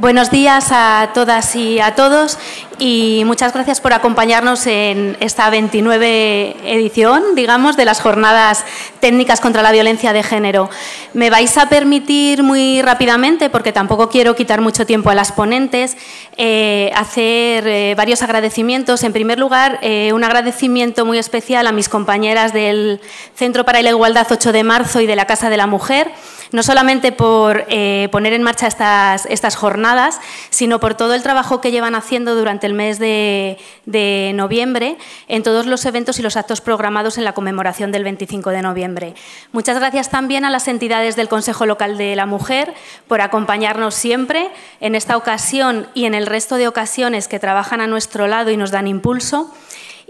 Buenos días a todas y a todos y muchas gracias por acompañarnos en esta 29 edición, digamos, de las jornadas técnicas contra la violencia de género. Me vais a permitir muy rápidamente, porque tampoco quiero quitar mucho tiempo a las ponentes, eh, hacer eh, varios agradecimientos. En primer lugar, eh, un agradecimiento muy especial a mis compañeras del Centro para la Igualdad 8 de marzo y de la Casa de la Mujer, no solamente por poner en marcha estas, estas jornadas, sino por todo el trabajo que llevan haciendo durante el mes de, de noviembre en todos los eventos y los actos programados en la conmemoración del 25 de noviembre. Muchas gracias también a las entidades del Consejo Local de la Mujer por acompañarnos siempre en esta ocasión y en el resto de ocasiones que trabajan a nuestro lado y nos dan impulso.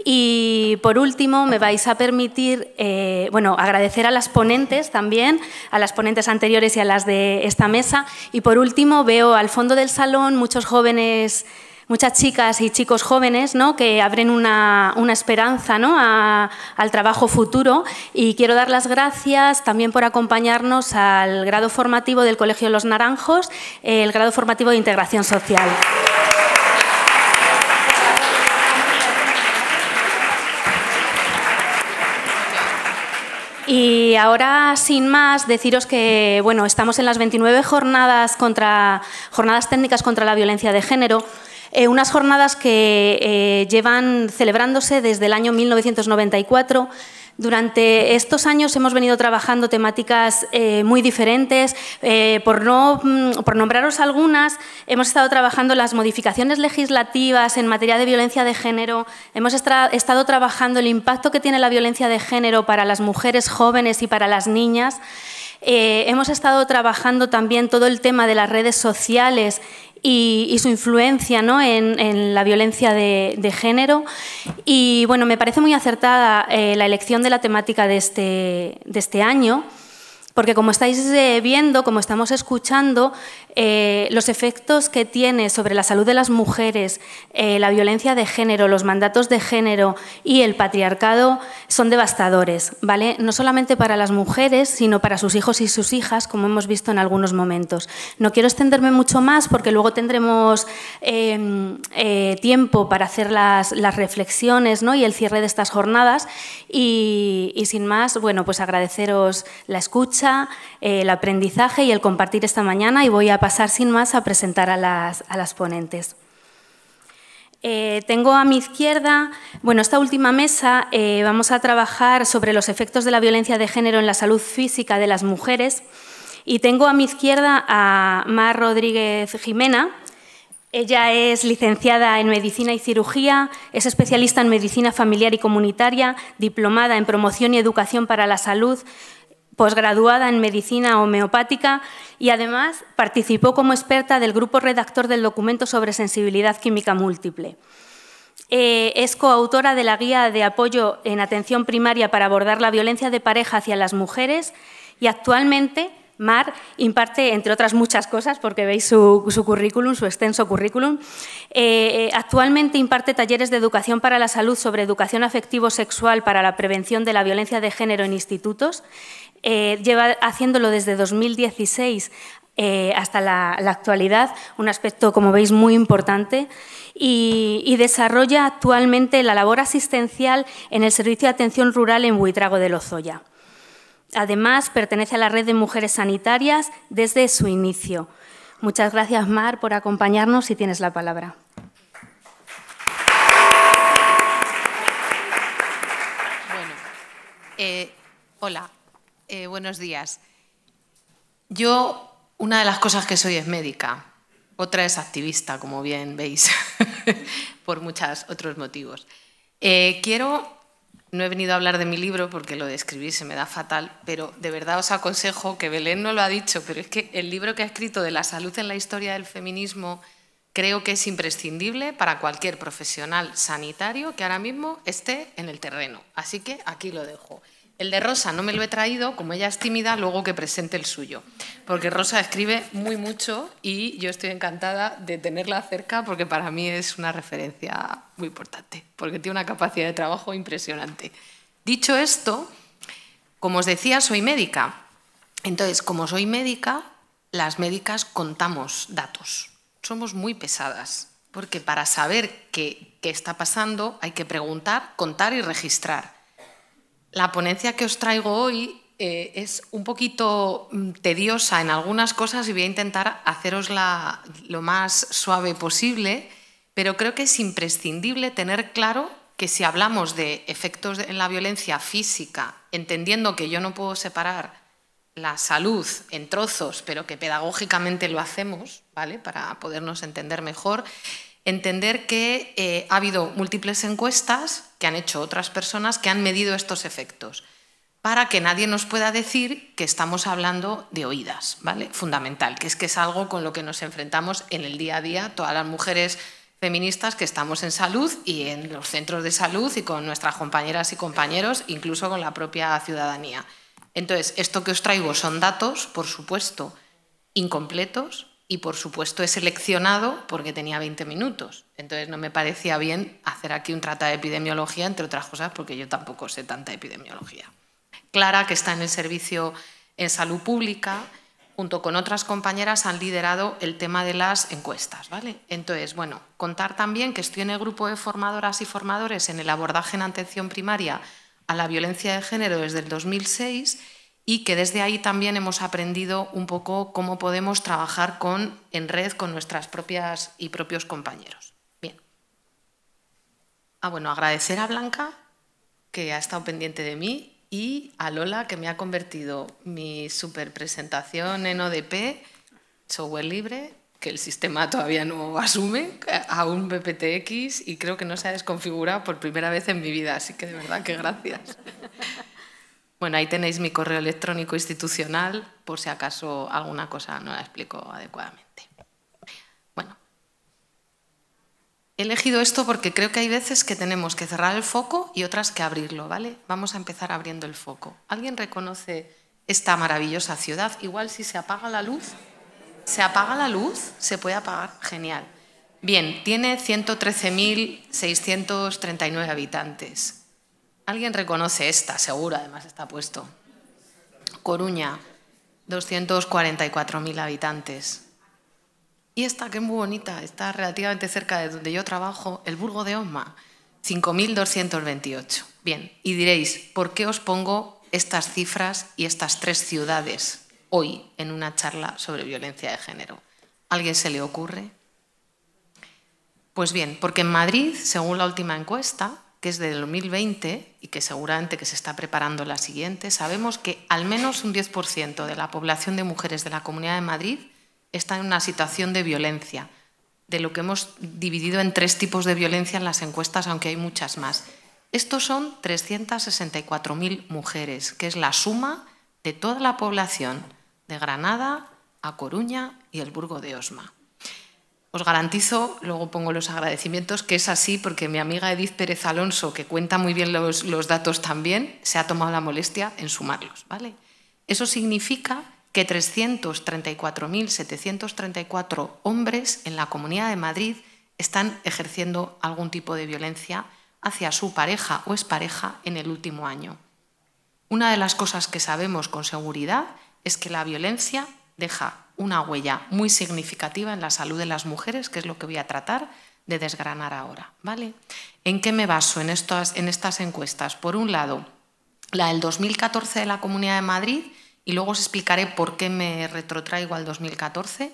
Y por último, me vais a permitir eh, bueno, agradecer a las ponentes también, a las ponentes anteriores y a las de esta mesa. Y por último, veo al fondo del salón muchos jóvenes muchas chicas y chicos jóvenes que abren una, esperanza al trabajo futuro y quiero dar las gracias también por acompañarnos al grado formativo del Colegio Los Naranjos, el grado formativo de integración social. Y ahora, sin más, deciros que bueno, estamos en las 29 jornadas, contra, jornadas técnicas contra la violencia de género. Eh, unas jornadas que eh, llevan celebrándose desde el año 1994. Durante estos años hemos venido trabajando temáticas eh, muy diferentes. por, no, mm, por nombraros algunas, hemos estado trabajando las modificaciones legislativas en materia de violencia de género, hemos estado trabajando el impacto que tiene la violencia de género para las mujeres jóvenes y para las niñas. hemos estado trabajando también todo el tema de las redes sociales y, su influencia en, la violencia de, género. Y bueno, me parece muy acertada eh, la elección de la temática de este, de este año. Porque como estáis eh, viendo, como estamos escuchando, eh, los efectos que tiene sobre la salud de las mujeres, eh, la violencia de género, los mandatos de género y el patriarcado son devastadores, ¿vale? No solamente para las mujeres, sino para sus hijos y sus hijas, como hemos visto en algunos momentos. No quiero extenderme mucho más porque luego tendremos em, eh, tiempo para hacer las, las reflexiones ¿no? y el cierre de estas jornadas. Y, y, sin más, bueno, pues agradeceros la escucha, el aprendizaje y el compartir esta mañana y voy a pasar sin más a presentar a las, a las ponentes. Eh, tengo a mi izquierda, bueno, esta última mesa eh, vamos a trabajar sobre los efectos de la violencia de género en la salud física de las mujeres. Y tengo a mi izquierda a Mar Rodríguez Jimena. Ella es licenciada en Medicina y Cirugía, es especialista en Medicina Familiar y Comunitaria, diplomada en Promoción y Educación para la Salud, posgraduada en medicina homeopática y además participó como experta del grupo redactor del documento sobre sensibilidad química múltiple. Eh, es coautora de la guía de apoyo en atención primaria para abordar la violencia de pareja hacia las mujeres y actualmente Mar imparte, entre otras muchas cosas, porque veis su, currículum, su extenso currículum, eh, eh, actualmente imparte talleres de educación para la salud sobre educación afectivo-sexual para la prevención de la violencia de género en institutos eh, lleva haciéndolo desde 2016 eh, hasta la, actualidad, un aspecto, como veis, muy importante, y, desarrolla actualmente la labor asistencial en el Servicio de Atención Rural en Buitrago de Lozoya. Además, pertenece a la red de mujeres sanitarias desde su inicio. Muchas gracias, Mar, por acompañarnos y tienes la palabra. Bueno, eh, hola, eh, buenos días. Yo, una de las cosas que soy es médica, otra es activista, como bien veis, por muchos otros motivos. Eh, quiero, no he venido a hablar de mi libro porque lo de escribir se me da fatal, pero de verdad os aconsejo, que Belén no lo ha dicho, pero es que el libro que ha escrito de la salud en la historia del feminismo creo que es imprescindible para cualquier profesional sanitario que ahora mismo esté en el terreno. Así que aquí lo dejo. El de Rosa no me lo he traído, como ella es tímida, luego que presente el suyo. Porque Rosa escribe muy mucho y yo estoy encantada de tenerla cerca porque para mí es una referencia muy importante, porque tiene una capacidad de trabajo impresionante. Dicho esto, como os decía, soy médica. Entonces, como soy médica, las médicas contamos datos. Somos muy pesadas, porque para saber qué, qué está pasando hay que preguntar, contar y registrar. La ponencia que os traigo hoy eh, es un poquito mm, tediosa en algunas cosas y voy a intentar hacerosla lo más suave posible, pero creo que es imprescindible tener claro que si hablamos de efectos en la violencia física, entendiendo que yo no puedo separar la salud en trozos, pero que pedagógicamente lo hacemos, ¿vale? Para podernos entender mejor, entender que eh, ha habido múltiples encuestas que han hecho otras personas que han medido estos efectos para que nadie nos pueda decir que estamos hablando de oídas, ¿vale? Fundamental, que es que es algo con lo que nos enfrentamos en el día a día todas las mujeres feministas que estamos en salud y en los centros de salud y con nuestras compañeras y compañeros, incluso con la propia ciudadanía. Entonces, esto que os traigo son datos, por supuesto, incompletos, y por supuesto he seleccionado porque tenía 20 minutos. Entonces no me parecía bien hacer aquí un trata de epidemiología, entre otras cosas, porque yo tampoco sé tanta epidemiología. Clara, que está en el servicio en salud pública, junto con otras compañeras han liderado el tema de las encuestas. ¿vale? Entonces, bueno, contar también que estoy en el grupo de formadoras y formadores en el abordaje en atención primaria a la violencia de género desde el 2006 y que desde ahí también hemos aprendido un poco cómo podemos trabajar con, en red con nuestras propias y propios compañeros. Bien. Ah, bueno, agradecer a Blanca, que ha estado pendiente de mí, y a Lola, que me ha convertido mi super presentación en ODP, software libre, que el sistema todavía no asume, a un BPTX, y creo que no se ha desconfigurado por primera vez en mi vida, así que de verdad que gracias. Bueno, ahí tenéis mi correo electrónico institucional por si acaso alguna cosa no la explico adecuadamente. Bueno, he elegido esto porque creo que hay veces que tenemos que cerrar el foco y otras que abrirlo, ¿vale? Vamos a empezar abriendo el foco. ¿Alguien reconoce esta maravillosa ciudad? Igual si se apaga la luz. ¿Se apaga la luz? ¿Se puede apagar? Genial. Bien, tiene 113.639 habitantes. Alguien reconoce esta, seguro, además está puesto. Coruña, 244.000 habitantes. Y esta, que es muy bonita, está relativamente cerca de donde yo trabajo, el Burgo de Osma, 5.228. Bien, y diréis, ¿por qué os pongo estas cifras y estas tres ciudades hoy en una charla sobre violencia de género? ¿A ¿Alguien se le ocurre? Pues bien, porque en Madrid, según la última encuesta, que es de 2020 y que seguramente que se está preparando la siguiente, sabemos que al menos un 10% de la población de mujeres de la Comunidad de Madrid está en una situación de violencia, de lo que hemos dividido en tres tipos de violencia en las encuestas, aunque hay muchas más. Estos son 364.000 mujeres, que es la suma de toda la población de Granada, A Coruña y el Burgo de Osma. Os garantizo, luego pongo los agradecimientos, que es así porque mi amiga Edith Pérez Alonso, que cuenta muy bien los, datos también, se ha tomado la molestia en sumarlos. ¿vale? Eso significa que 334.734 hombres en la Comunidad de Madrid están ejerciendo algún tipo de violencia hacia su pareja o expareja en el último año. Una de las cosas que sabemos con seguridad es que la violencia deja una huella muy significativa en la salud de las mujeres, que es lo que voy a tratar de desgranar ahora. ¿vale? ¿En qué me baso en, estas, en estas encuestas? Por un lado, la del 2014 de la Comunidad de Madrid, y luego os explicaré por qué me retrotraigo al 2014.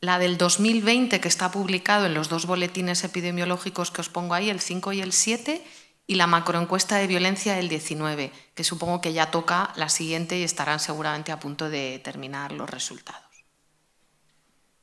La del 2020, que está publicado en los dos boletines epidemiológicos que os pongo ahí, el 5 y el 7, y la macroencuesta de violencia del 19, que supongo que ya toca la siguiente y estarán seguramente a punto de terminar los resultados.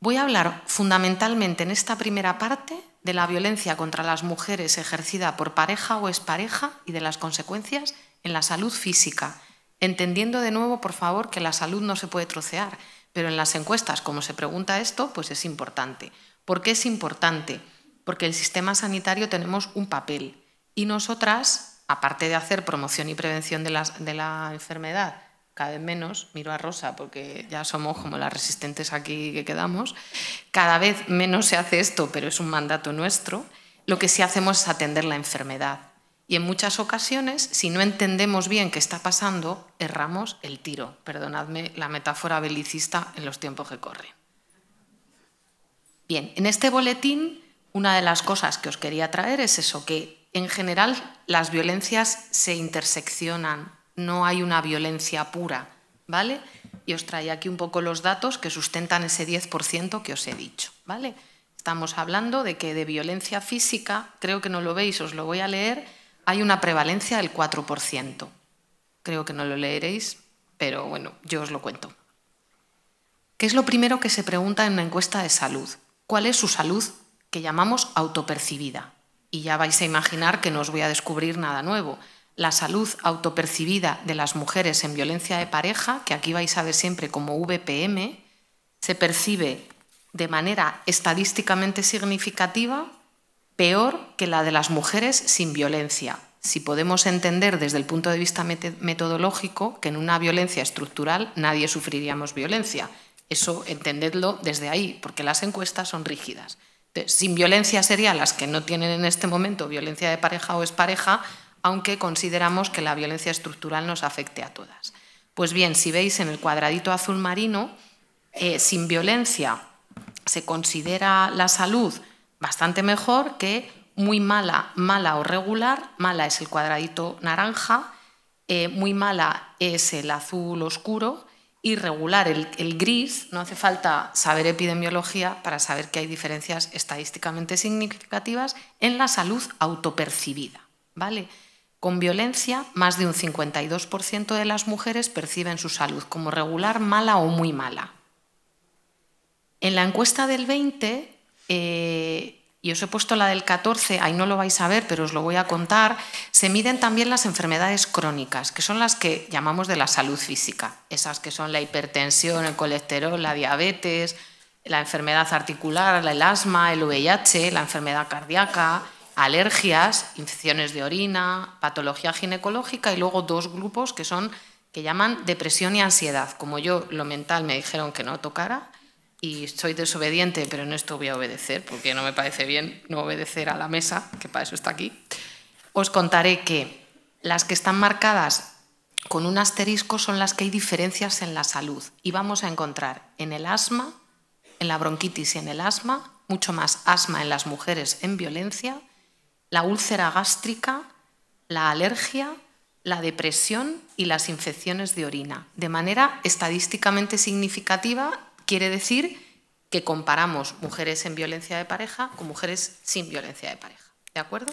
Voy a hablar fundamentalmente en esta primera parte de la violencia contra las mujeres ejercida por pareja o expareja y de las consecuencias en la salud física, entendiendo de nuevo, por favor, que la salud no se puede trocear, pero en las encuestas, como se pregunta esto, pues es importante. ¿Por qué es importante? Porque el sistema sanitario tenemos un papel y nosotras, aparte de hacer promoción y prevención de la, de la enfermedad, cada vez menos, miro a Rosa porque ya somos como las resistentes aquí que quedamos, cada vez menos se hace esto, pero es un mandato nuestro, lo que sí hacemos es atender la enfermedad. Y en muchas ocasiones, si no entendemos bien qué está pasando, erramos el tiro. Perdonadme la metáfora belicista en los tiempos que corren. Bien, en este boletín una de las cosas que os quería traer es eso, que en general las violencias se interseccionan, no hay una violencia pura, ¿vale? Y os traía aquí un poco los datos que sustentan ese 10% que os he dicho, ¿vale? Estamos hablando de que de violencia física, creo que no lo veis, os lo voy a leer, hay una prevalencia del 4%. Creo que no lo leeréis, pero bueno, yo os lo cuento. ¿Qué es lo primero que se pregunta en una encuesta de salud? ¿Cuál es su salud que llamamos autopercibida? Y ya vais a imaginar que no os voy a descubrir nada nuevo la salud autopercibida de las mujeres en violencia de pareja, que aquí vais a ver siempre como VPM, se percibe de manera estadísticamente significativa peor que la de las mujeres sin violencia. Si podemos entender desde el punto de vista metodológico que en una violencia estructural nadie sufriríamos violencia, eso entendedlo desde ahí, porque las encuestas son rígidas. sin violencia sería las que no tienen en este momento violencia de pareja o es pareja aunque consideramos que la violencia estructural nos afecte a todas. Pues bien, si veis en el cuadradito azul marino, eh, sin violencia se considera la salud bastante mejor que muy mala, mala o regular. Mala es el cuadradito naranja, eh, muy mala es el azul oscuro y regular el, el gris. No hace falta saber epidemiología para saber que hay diferencias estadísticamente significativas en la salud autopercibida. ¿Vale? Con violencia, más de un 52% de las mujeres perciben su salud como regular, mala o muy mala. En la encuesta del 20, eh, y os he puesto la del 14, ahí no lo vais a ver, pero os lo voy a contar, se miden también las enfermedades crónicas, que son las que llamamos de la salud física, esas que son la hipertensión, el colesterol, la diabetes, la enfermedad articular, el asma, el VIH, la enfermedad cardíaca, alergias, infecciones de orina, patología ginecológica y luego dos grupos que son que llaman depresión y ansiedad. Como yo lo mental me dijeron que no tocara y soy desobediente, pero en esto voy a obedecer porque no me parece bien no obedecer a la mesa, que para eso está aquí. Os contaré que las que están marcadas con un asterisco son las que hay diferencias en la salud y vamos a encontrar en el asma, en la bronquitis y en el asma, mucho más asma en las mujeres en violencia, la úlcera gástrica, la alergia, la depresión y las infecciones de orina. De manera estadísticamente significativa, quiere decir que comparamos mujeres en violencia de pareja con mujeres sin violencia de pareja. ¿De acuerdo?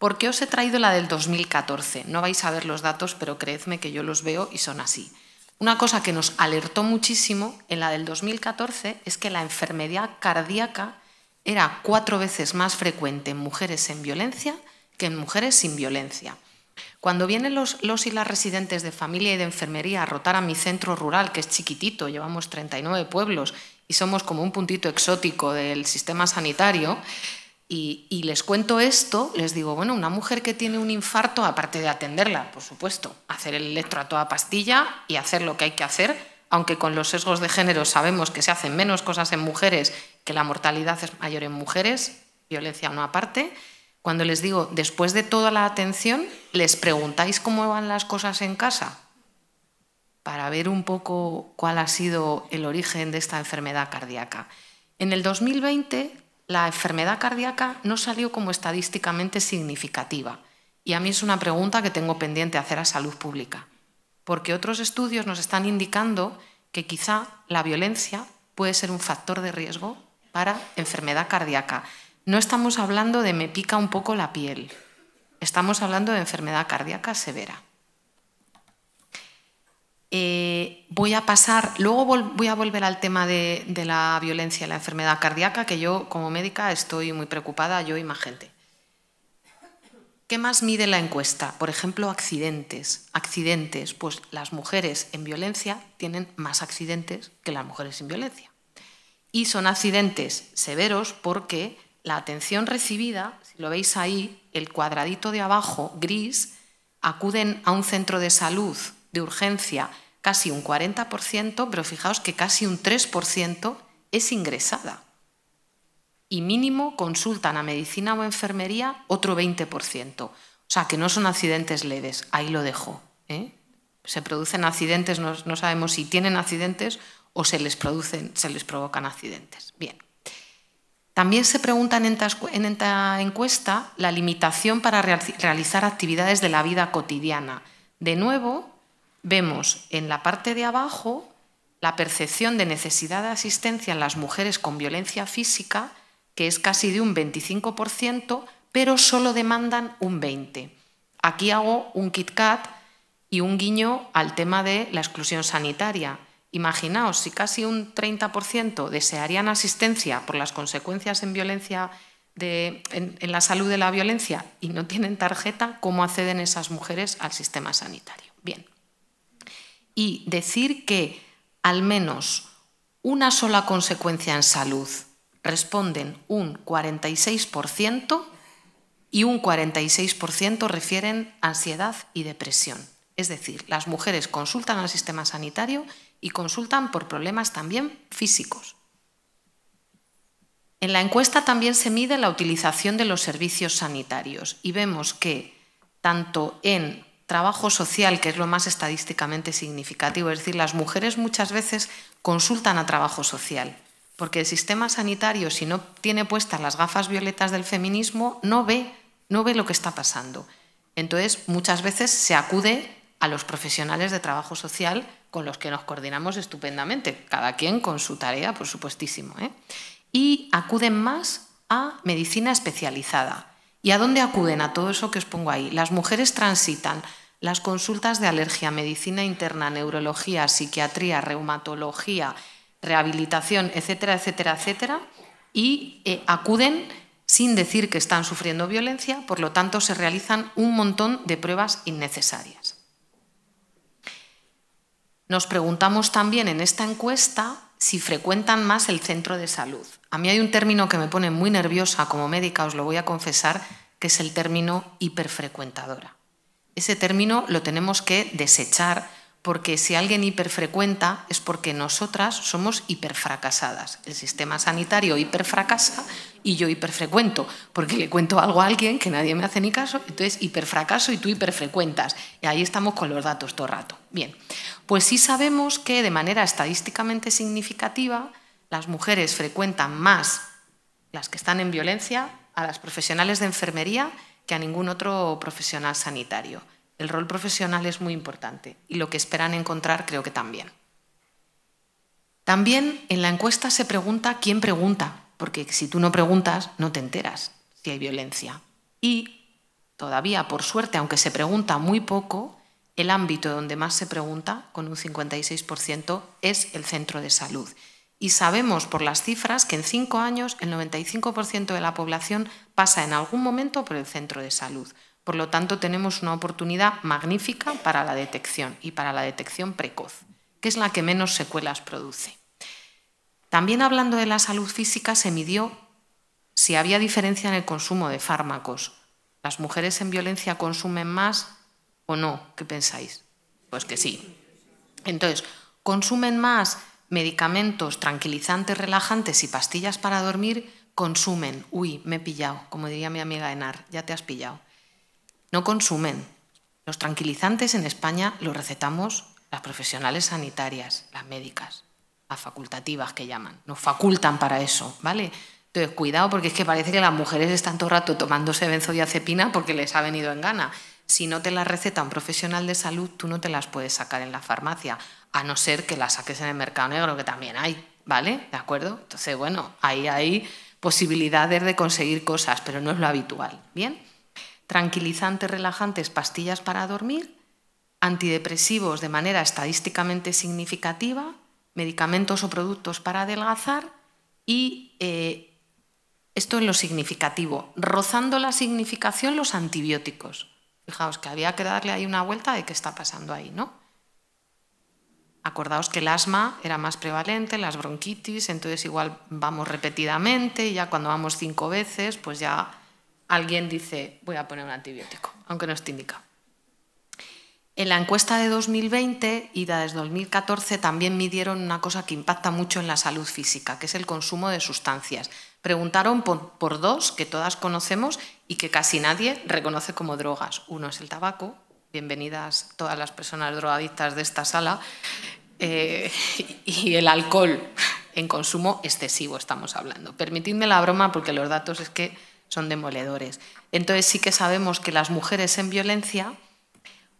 ¿Por qué os he traído la del 2014? No vais a ver los datos, pero creedme que yo los veo y son así. Una cosa que nos alertó muchísimo en la del 2014 es que la enfermedad cardíaca era cuatro veces más frecuente en mujeres en violencia que en mujeres sin violencia. Cuando vienen los, los, y las residentes de familia y de enfermería a rotar a mi centro rural, que es chiquitito, llevamos 39 pueblos y somos como un puntito exótico del sistema sanitario, y, y les cuento esto, les digo, bueno, una mujer que tiene un infarto, aparte de atenderla, por supuesto, hacer el electro a toda pastilla y hacer lo que hay que hacer, aunque con los sesgos de género sabemos que se hacen menos cosas en mujeres que la mortalidad es mayor en mujeres, violencia no aparte, Cuando les digo, después de toda la atención, ¿les preguntáis cómo van las cosas en casa? Para ver un poco cuál ha sido el origen de esta enfermedad cardíaca. En el 2020, la enfermedad cardíaca no salió como estadísticamente significativa. Y a mí es una pregunta que tengo pendiente hacer a salud pública. Porque otros estudios nos están indicando que quizá la violencia puede ser un factor de riesgo para enfermedad cardíaca. No estamos hablando de me pica un poco la piel, estamos hablando de enfermedad cardíaca severa. Eh, voy a pasar, luego voy a volver al tema de, de la violencia y la enfermedad cardíaca, que yo como médica estoy muy preocupada, yo y más gente. ¿Qué más mide la encuesta? Por ejemplo, accidentes. Accidentes, pues las mujeres en violencia tienen más accidentes que las mujeres sin violencia y son accidentes severos porque la atención recibida, si lo veis ahí, el cuadradito de abajo, gris, acuden a un centro de salud de urgencia casi un 40%, pero fijaos que casi un 3% es ingresada. Y mínimo consultan a medicina o enfermería otro 20%. O sea, que no son accidentes leves, ahí lo dejo. ¿eh? Se producen accidentes, no sabemos si tienen accidentes o se les, producen, se les provocan accidentes. Bien. También se pregunta en esta encuesta la limitación para realizar actividades de la vida cotidiana. De nuevo, vemos en la parte de abajo la percepción de necesidad de asistencia en las mujeres con violencia física, que es casi de un 25%, pero solo demandan un 20%. Aquí hago un kit Kat y un guiño al tema de la exclusión sanitaria. Imaginaos si casi un 30% desearían asistencia por las consecuencias en violencia en, la salud de la violencia y no tienen tarjeta, ¿cómo acceden esas mujeres al sistema sanitario? Bien. Y decir que al menos una sola consecuencia en salud responden un 46% y un 46% refieren ansiedad y depresión. Es decir, las mujeres consultan al sistema sanitario y consultan por problemas también físicos. En la encuesta también se mide la utilización de los servicios sanitarios y vemos que tanto en trabajo social, que es lo más estadísticamente significativo, es decir, las mujeres muchas veces consultan a trabajo social, porque el sistema sanitario, si no tiene puestas las gafas violetas del feminismo, no ve, no ve lo que está pasando. Entonces, muchas veces se acude a los profesionales de trabajo social con los que nos coordinamos estupendamente, cada quien con su tarea, por supuestísimo. ¿eh? Y acuden más a medicina especializada. ¿Y a dónde acuden? A todo eso que os pongo ahí. Las mujeres transitan las consultas de alergia, medicina interna, neurología, psiquiatría, reumatología, rehabilitación, etcétera, etcétera, etcétera, y eh, acuden sin decir que están sufriendo violencia, por lo tanto se realizan un montón de pruebas innecesarias. Nos preguntamos también en esta encuesta si frecuentan más el centro de salud. A mí hay un término que me pone muy nerviosa como médica, os lo voy a confesar, que es el término hiperfrecuentadora. Ese término lo tenemos que desechar porque si alguien hiperfrecuenta es porque nosotras somos hiperfracasadas. El sistema sanitario hiperfracasa y yo hiperfrecuento, porque le cuento algo a alguien que nadie me hace ni caso, entonces hiperfracaso y tú hiperfrecuentas. Y ahí estamos con los datos todo rato. Bien, pues sí sabemos que de manera estadísticamente significativa las mujeres frecuentan más las que están en violencia a las profesionales de enfermería que a ningún otro profesional sanitario. El rol profesional es muy importante y lo que esperan encontrar creo que también. También en la encuesta se pregunta quién pregunta, porque si tú no preguntas no te enteras si hay violencia. Y todavía, por suerte, aunque se pregunta muy poco, el ámbito donde más se pregunta, con un 56%, es el centro de salud. Y sabemos por las cifras que en cinco años el 95% de la población pasa en algún momento por el centro de salud. Por lo tanto, tenemos una oportunidad magnífica para la detección y para la detección precoz, que es la que menos secuelas produce. También hablando de la salud física, se midió si había diferencia en el consumo de fármacos. ¿Las mujeres en violencia consumen más o no? ¿Qué pensáis? Pues que sí. Entonces, consumen más medicamentos tranquilizantes, relajantes y pastillas para dormir, consumen. Uy, me he pillado, como diría mi amiga Enar, ya te has pillado no consumen. Los tranquilizantes en España los recetamos las profesionales sanitarias, las médicas, las facultativas que llaman. Nos facultan para eso, ¿vale? Entonces, cuidado porque es que parece que las mujeres están todo el rato tomándose benzodiazepina porque les ha venido en gana. Si no te la receta un profesional de salud, tú no te las puedes sacar en la farmacia, a no ser que las saques en el mercado negro, que también hay, ¿vale? ¿De acuerdo? Entonces, bueno, ahí hay posibilidades de conseguir cosas, pero no es lo habitual, ¿bien? tranquilizantes, relajantes, pastillas para dormir, antidepresivos de manera estadísticamente significativa, medicamentos o productos para adelgazar y eh, esto en lo significativo, rozando la significación los antibióticos. Fijaos que había que darle ahí una vuelta de qué está pasando ahí, ¿no? Acordaos que el asma era más prevalente, las bronquitis, entonces igual vamos repetidamente, ya cuando vamos cinco veces, pues ya alguien dice, voy a poner un antibiótico, aunque no esté indicado. En la encuesta de 2020 y desde 2014 también midieron una cosa que impacta mucho en la salud física, que es el consumo de sustancias. Preguntaron por, dos que todas conocemos y que casi nadie reconoce como drogas. Uno es el tabaco, bienvenidas todas las personas drogadictas de esta sala, eh, y el alcohol en consumo excesivo estamos hablando. Permitidme la broma porque los datos es que son demoledores. Entonces sí que sabemos que las mujeres en violencia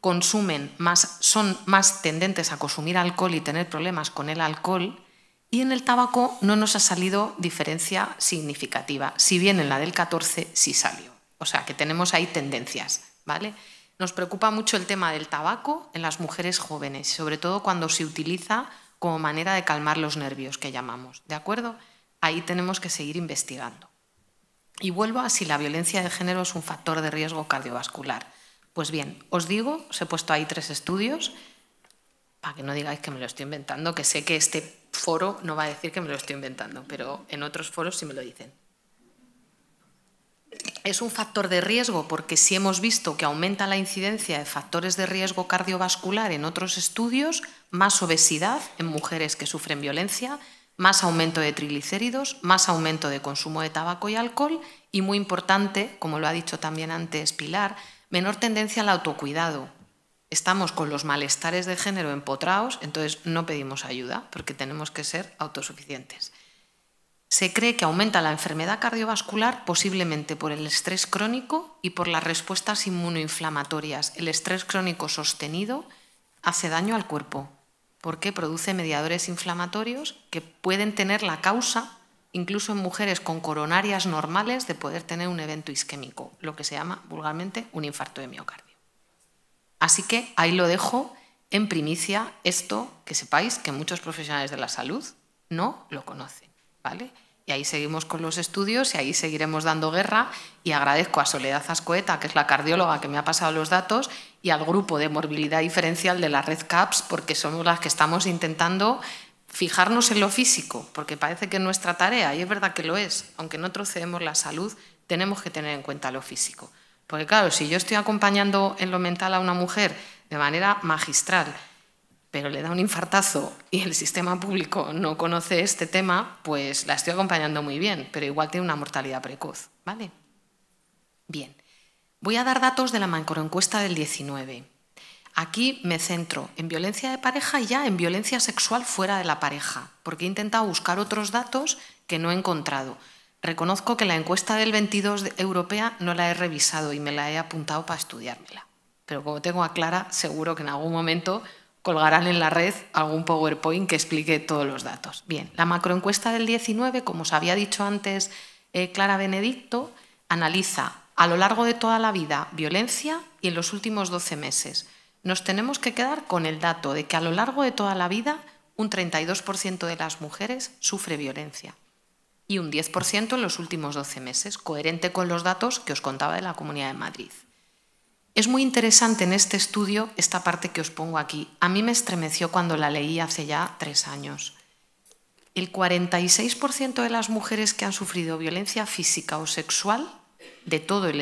consumen más, son más tendentes a consumir alcohol y tener problemas con el alcohol, y en el tabaco no nos ha salido diferencia significativa, si bien en la del 14 sí salió. O sea que tenemos ahí tendencias, ¿vale? Nos preocupa mucho el tema del tabaco en las mujeres jóvenes, sobre todo cuando se utiliza como manera de calmar los nervios que llamamos, ¿de acuerdo? Ahí tenemos que seguir investigando y vuelvo a si la violencia de género es un factor de riesgo cardiovascular. Pues bien, os digo, os he puesto ahí tres estudios, para que no digáis que me lo estoy inventando, que sé que este foro no va a decir que me lo estoy inventando, pero en otros foros sí me lo dicen. Es un factor de riesgo porque si hemos visto que aumenta la incidencia de factores de riesgo cardiovascular en otros estudios, más obesidad en mujeres que sufren violencia, más aumento de triglicéridos, más aumento de consumo de tabaco y alcohol y, muy importante, como lo ha dicho también antes Pilar, menor tendencia al autocuidado. Estamos con los malestares de género empotrados, entonces no pedimos ayuda porque tenemos que ser autosuficientes. Se cree que aumenta la enfermedad cardiovascular posiblemente por el estrés crónico y por las respuestas inmunoinflamatorias. El estrés crónico sostenido hace daño al cuerpo, porque produce mediadores inflamatorios que pueden tener la causa, incluso en mujeres con coronarias normales, de poder tener un evento isquémico, lo que se llama vulgarmente un infarto de miocardio. Así que ahí lo dejo en primicia esto que sepáis que muchos profesionales de la salud no lo conocen, ¿vale? Y ahí seguimos con los estudios y ahí seguiremos dando guerra. Y agradezco a Soledad Zascoeta, que es la cardióloga que me ha pasado los datos, y al grupo de morbilidad diferencial de la red CAPS, porque somos las que estamos intentando fijarnos en lo físico, porque parece que es nuestra tarea, y es verdad que lo es, aunque no trocemos la salud, tenemos que tener en cuenta lo físico. Porque claro, si yo estoy acompañando en lo mental a una mujer de manera magistral, pero le da un infartazo y el sistema público no conoce este tema, pues la estoy acompañando muy bien, pero igual tiene una mortalidad precoz, ¿vale? Bien. Voy a dar datos de la macroencuesta del 19. Aquí me centro en violencia de pareja y ya en violencia sexual fuera de la pareja, porque he intentado buscar otros datos que no he encontrado. Reconozco que la encuesta del 22 europea no la he revisado y me la he apuntado para estudiármela. Pero como tengo a Clara, seguro que en algún momento colgarán en la red algún PowerPoint que explique todos los datos. Bien, la macroencuesta del 19, como os había dicho antes eh, Clara Benedicto, analiza a lo largo de toda la vida violencia y en los últimos 12 meses. Nos tenemos que quedar con el dato de que a lo largo de toda la vida un 32% de las mujeres sufre violencia y un 10% en los últimos 12 meses, coherente con los datos que os contaba de la Comunidad de Madrid. Es muy interesante en este estudio esta parte que os pongo aquí. A mí me estremeció cuando la leí hace ya tres años. El 46% de las mujeres que han sufrido violencia física o sexual de todo el,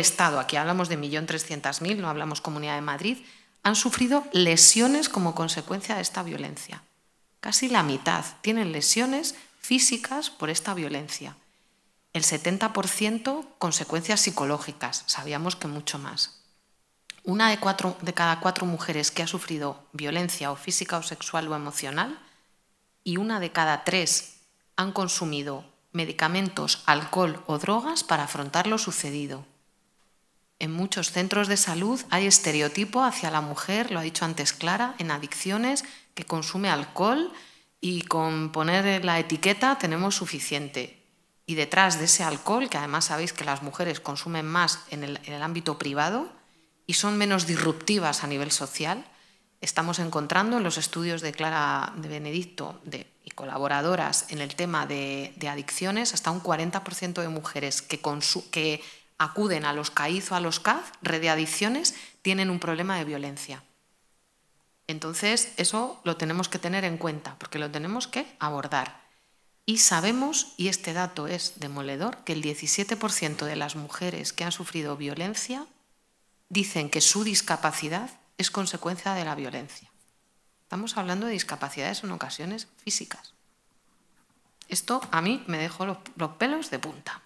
Estado, aquí hablamos de 1.300.000, no hablamos Comunidad de Madrid, han sufrido lesiones como consecuencia de esta violencia. Casi la mitad tienen lesiones físicas por esta violencia. El 70% consecuencias psicológicas, sabíamos que mucho más. Una de, cuatro, de cada cuatro mujeres que ha sufrido violencia o física o sexual o emocional y una de cada tres han consumido medicamentos, alcohol o drogas para afrontar lo sucedido. En muchos centros de salud hay estereotipo hacia la mujer, lo ha dicho antes Clara, en adicciones, que consume alcohol y con poner la etiqueta tenemos suficiente. Y detrás de ese alcohol, que además sabéis que las mujeres consumen más en el, en el ámbito privado y son menos disruptivas a nivel social, estamos encontrando en los estudios de Clara de Benedicto y colaboradoras en el tema de, adicciones hasta un 40% de mujeres que, acuden a los CAIZ o a los CAD, red de adicciones, tienen un problema de violencia. Entonces, eso lo tenemos que tener en cuenta, porque lo tenemos que abordar. Y sabemos, y este dato es demoledor, que el 17% de las mujeres que han sufrido violencia dicen que su discapacidad es consecuencia de la violencia. Estamos hablando de discapacidades en ocasiones físicas. Esto a mí me dejó los, pelos de punta.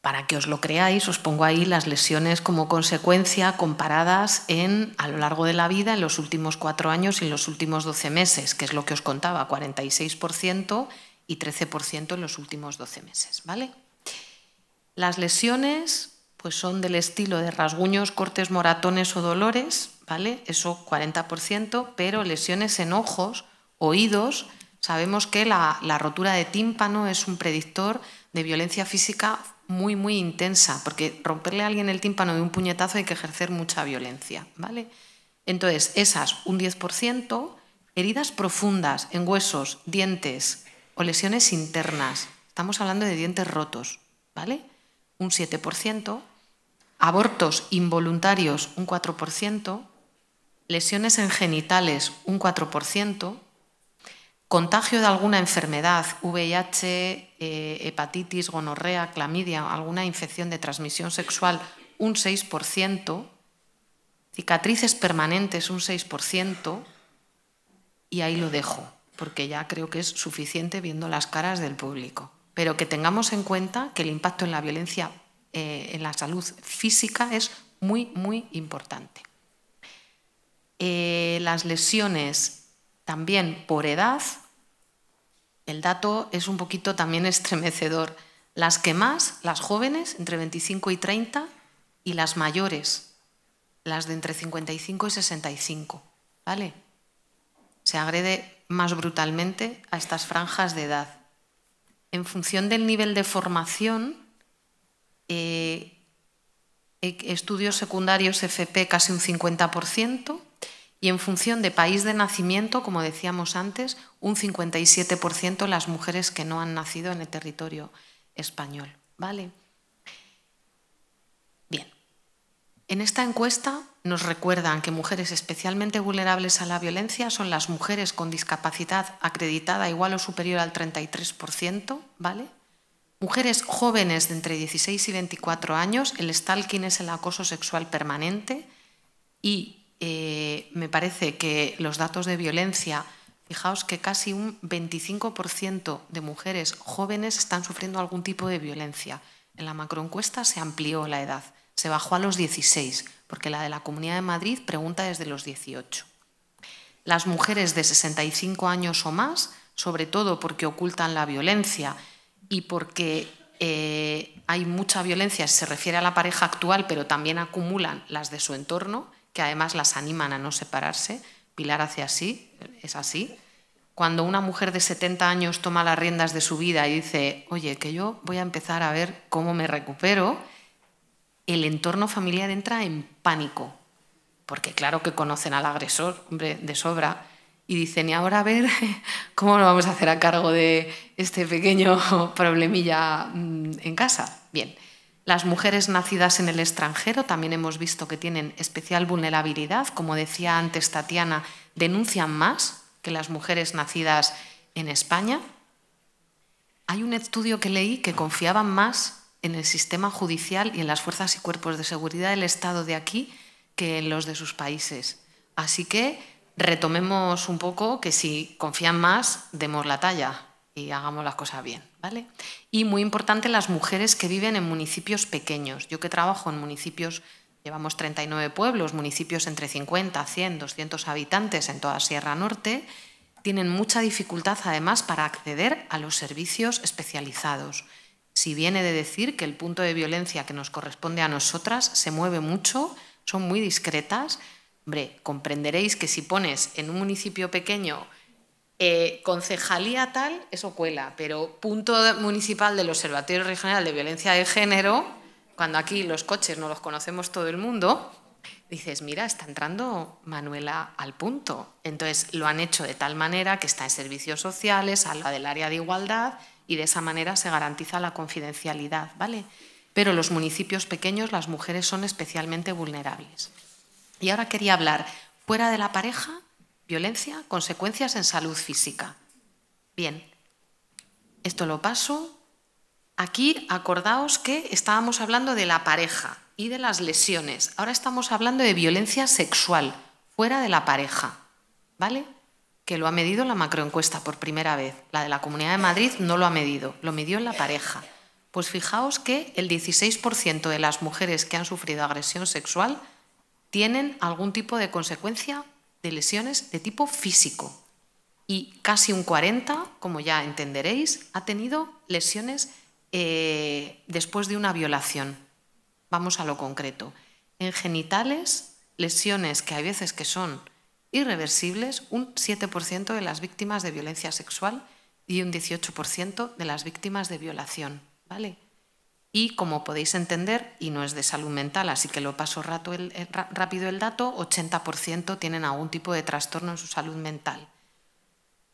Para que os lo creáis, os pongo ahí las lesiones como consecuencia comparadas en, a lo largo de la vida, en los últimos cuatro años y en los últimos doce meses, que es lo que os contaba, 46% y 13% en los últimos doce meses. ¿vale? Las lesiones pues son del estilo de rasguños, cortes, moratones o dolores, ¿vale? Eso 40%, pero lesiones en ojos, oídos, sabemos que la, rotura de tímpano es un predictor de violencia física muy, muy intensa, porque romperle a alguien el tímpano de un puñetazo hay que ejercer mucha violencia, ¿vale? Entonces, esas, un 10%, heridas profundas en huesos, dientes o lesiones internas, estamos hablando de dientes rotos, ¿vale? Un 7%, abortos involuntarios un 4%, lesiones en genitales un 4%, contagio de alguna enfermedad, VIH, eh, hepatitis, gonorrea, clamidia, alguna infección de transmisión sexual un 6%, cicatrices permanentes un 6%, y ahí lo dejo, porque ya creo que es suficiente viendo las caras del público. Pero que tengamos en cuenta que el impacto en la violencia eh, en la salud física es muy, muy importante. Eh, las lesiones también por edad, el dato es un poquito también estremecedor. Las que más, las jóvenes, entre 25 y 30, y las mayores, las de entre 55 y 65. ¿Vale? Se agrede más brutalmente a estas franjas de edad. En función del nivel de formación, eh, eh, estudios secundarios FP casi un 50% y en función de país de nacimiento, como decíamos antes, un 57% las mujeres que no han nacido en el territorio español. ¿Vale? Bien. En esta encuesta nos recuerdan que mujeres especialmente vulnerables a la violencia son las mujeres con discapacidad acreditada igual o superior al 33%, ¿vale? Mujeres jóvenes de entre 16 y 24 años, el stalking es el acoso sexual permanente y eh, me parece que los datos de violencia, fijaos que casi un 25% de mujeres jóvenes están sufriendo algún tipo de violencia. En la macroencuesta se amplió la edad, se bajó a los 16, porque la de la Comunidad de Madrid pregunta desde los 18. Las mujeres de 65 años o más, sobre todo porque ocultan la violencia, y porque eh, hay mucha violencia, se refiere a la pareja actual, pero también acumulan las de su entorno, que además las animan a no separarse. Pilar hace así, es así. Cuando una mujer de 70 años toma las riendas de su vida y dice, oye, que yo voy a empezar a ver cómo me recupero, el entorno familiar entra en pánico, porque claro que conocen al agresor, hombre, de sobra, y dicen, y ahora a ver cómo lo vamos a hacer a cargo de este pequeño problemilla mm, en casa. Bien, las mujeres nacidas en el extranjero también hemos visto que tienen especial vulnerabilidad, como decía antes Tatiana, denuncian más que las mujeres nacidas en España. Hay un estudio que leí que confiaban más en el sistema judicial y en las fuerzas y cuerpos de seguridad del Estado de aquí que en los de sus países. Así que retomemos un poco que si confían más, demos la talla y hagamos las cosas bien, ¿vale? Y muy importante, las mujeres que viven en municipios pequeños. Yo que trabajo en municipios, llevamos 39 pueblos, municipios entre 50, 100, 200 habitantes en toda Sierra Norte, tienen mucha dificultad además para acceder a los servicios especializados. Si viene de decir que el punto de violencia que nos corresponde a nosotras se mueve mucho, son muy discretas, Hombre, comprenderéis que si pones en un municipio pequeño eh, concejalía tal, eso cuela, pero punto municipal del Observatorio Regional de Violencia de Género, cuando aquí los coches no los conocemos todo el mundo, dices, mira, está entrando Manuela al punto. Entonces lo han hecho de tal manera que está en servicios sociales, habla del área de igualdad y de esa manera se garantiza la confidencialidad, ¿vale? Pero los municipios pequeños, las mujeres son especialmente vulnerables. Y ahora quería hablar fuera de la pareja, violencia, consecuencias en salud física. Bien, esto lo paso. Aquí acordaos que estábamos hablando de la pareja y de las lesiones. Ahora estamos hablando de violencia sexual fuera de la pareja, ¿vale? Que lo ha medido la macroencuesta por primera vez. La de la Comunidad de Madrid no lo ha medido, lo midió en la pareja. Pues fijaos que el 16% de las mujeres que han sufrido agresión sexual tienen algún tipo de consecuencia de lesiones de tipo físico. Y casi un 40, como ya entenderéis, ha tenido lesiones eh, después de una violación. Vamos a lo concreto. En genitales, lesiones que hay veces que son irreversibles, un 7% de las víctimas de violencia sexual y un 18% de las víctimas de violación. ¿vale? Y como podéis entender, y no es de salud mental, así que lo paso eh, rápido el dato, 80% tienen algún tipo de trastorno en su salud mental.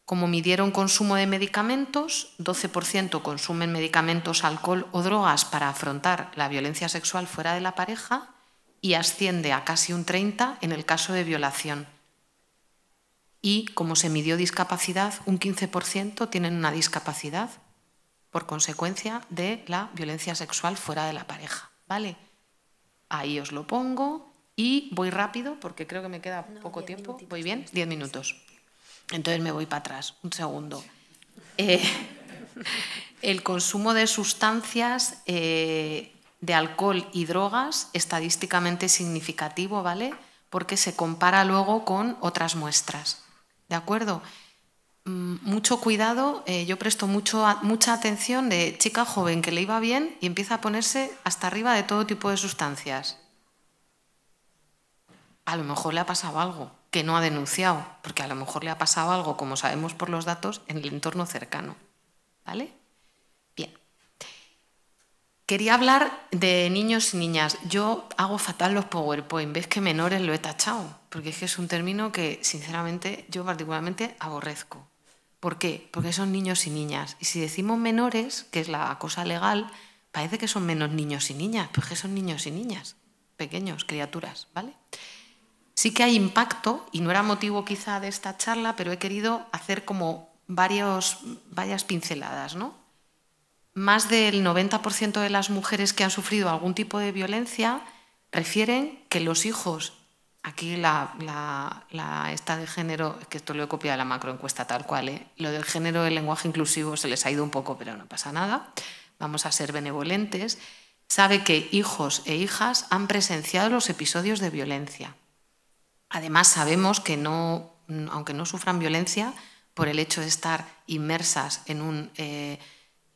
Como midieron consumo de medicamentos, 12% consumen medicamentos, alcohol o drogas para afrontar la violencia sexual fuera de la pareja y asciende a casi un 30% en el caso de violación. Y como se midió discapacidad, un 15% tienen una discapacidad por consecuencia de la violencia sexual fuera de la pareja. ¿Vale? Ahí os lo pongo y voy rápido porque creo que me queda poco tiempo. ¿Voy bien? Diez minutos. Entonces me voy para atrás. Un segundo. Eh, el consumo de sustancias, eh, de alcohol y drogas, estadísticamente significativo, ¿vale? Porque se compara luego con otras muestras. ¿De acuerdo? Mm, mucho cuidado, eh, yo presto mucho, mucha atención de chica joven que le iba bien y empieza a ponerse hasta arriba de todo tipo de sustancias. A lo mejor le ha pasado algo que no ha denunciado, porque a lo mejor le ha pasado algo, como sabemos por los datos, en el entorno cercano. ¿Vale? Bien. Quería hablar de niños y niñas. Yo hago fatal los PowerPoint, ves que menores lo he tachado, porque es que es un término que, sinceramente, yo particularmente aborrezco. ¿Por qué? Porque son niños y niñas. Y si decimos menores, que es la cosa legal, parece que son menos niños y niñas, pero que son niños y niñas, pequeños, criaturas, ¿vale? Sí que hay impacto, y no era motivo quizá de esta charla, pero he querido hacer como varios, varias pinceladas, ¿no? Más del 90% de las mujeres que han sufrido algún tipo de violencia refieren que los hijos Aquí la, esta de género, que esto lo he copiado de la macroencuesta tal cual, ¿eh? lo del género del lenguaje inclusivo se les ha ido un poco, pero no pasa nada. Vamos a ser benevolentes. Sabe que hijos e hijas han presenciado los episodios de violencia. Además sabemos que aunque no sufran violencia, por el hecho de estar inmersas en un eh,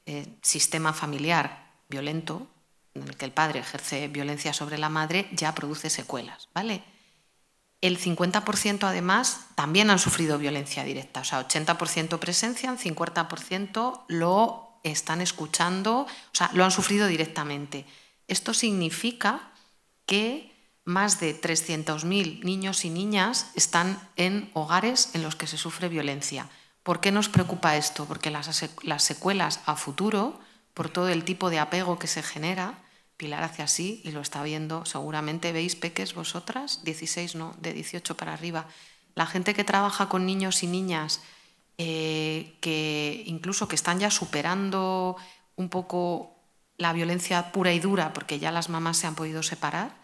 eh, sistema familiar violento, en el que el padre ejerce violencia sobre la madre, ya produce secuelas, ¿vale? el 50% además también han sufrido violencia directa, o sea, 80% presencian, 50% lo están escuchando, o sea, lo han sufrido directamente. Esto significa que más de 300.000 niños y niñas están en hogares en los que se sufre violencia. ¿Por qué nos preocupa esto? Porque las secuelas a futuro, por todo el tipo de apego que se genera, Pilar hace así y lo está viendo. Seguramente veis peques vosotras, 16 no, de 18 para arriba. La gente que trabaja con niños y niñas, eh, que incluso que están ya superando un poco la violencia pura y dura, porque ya las mamás se han podido separar,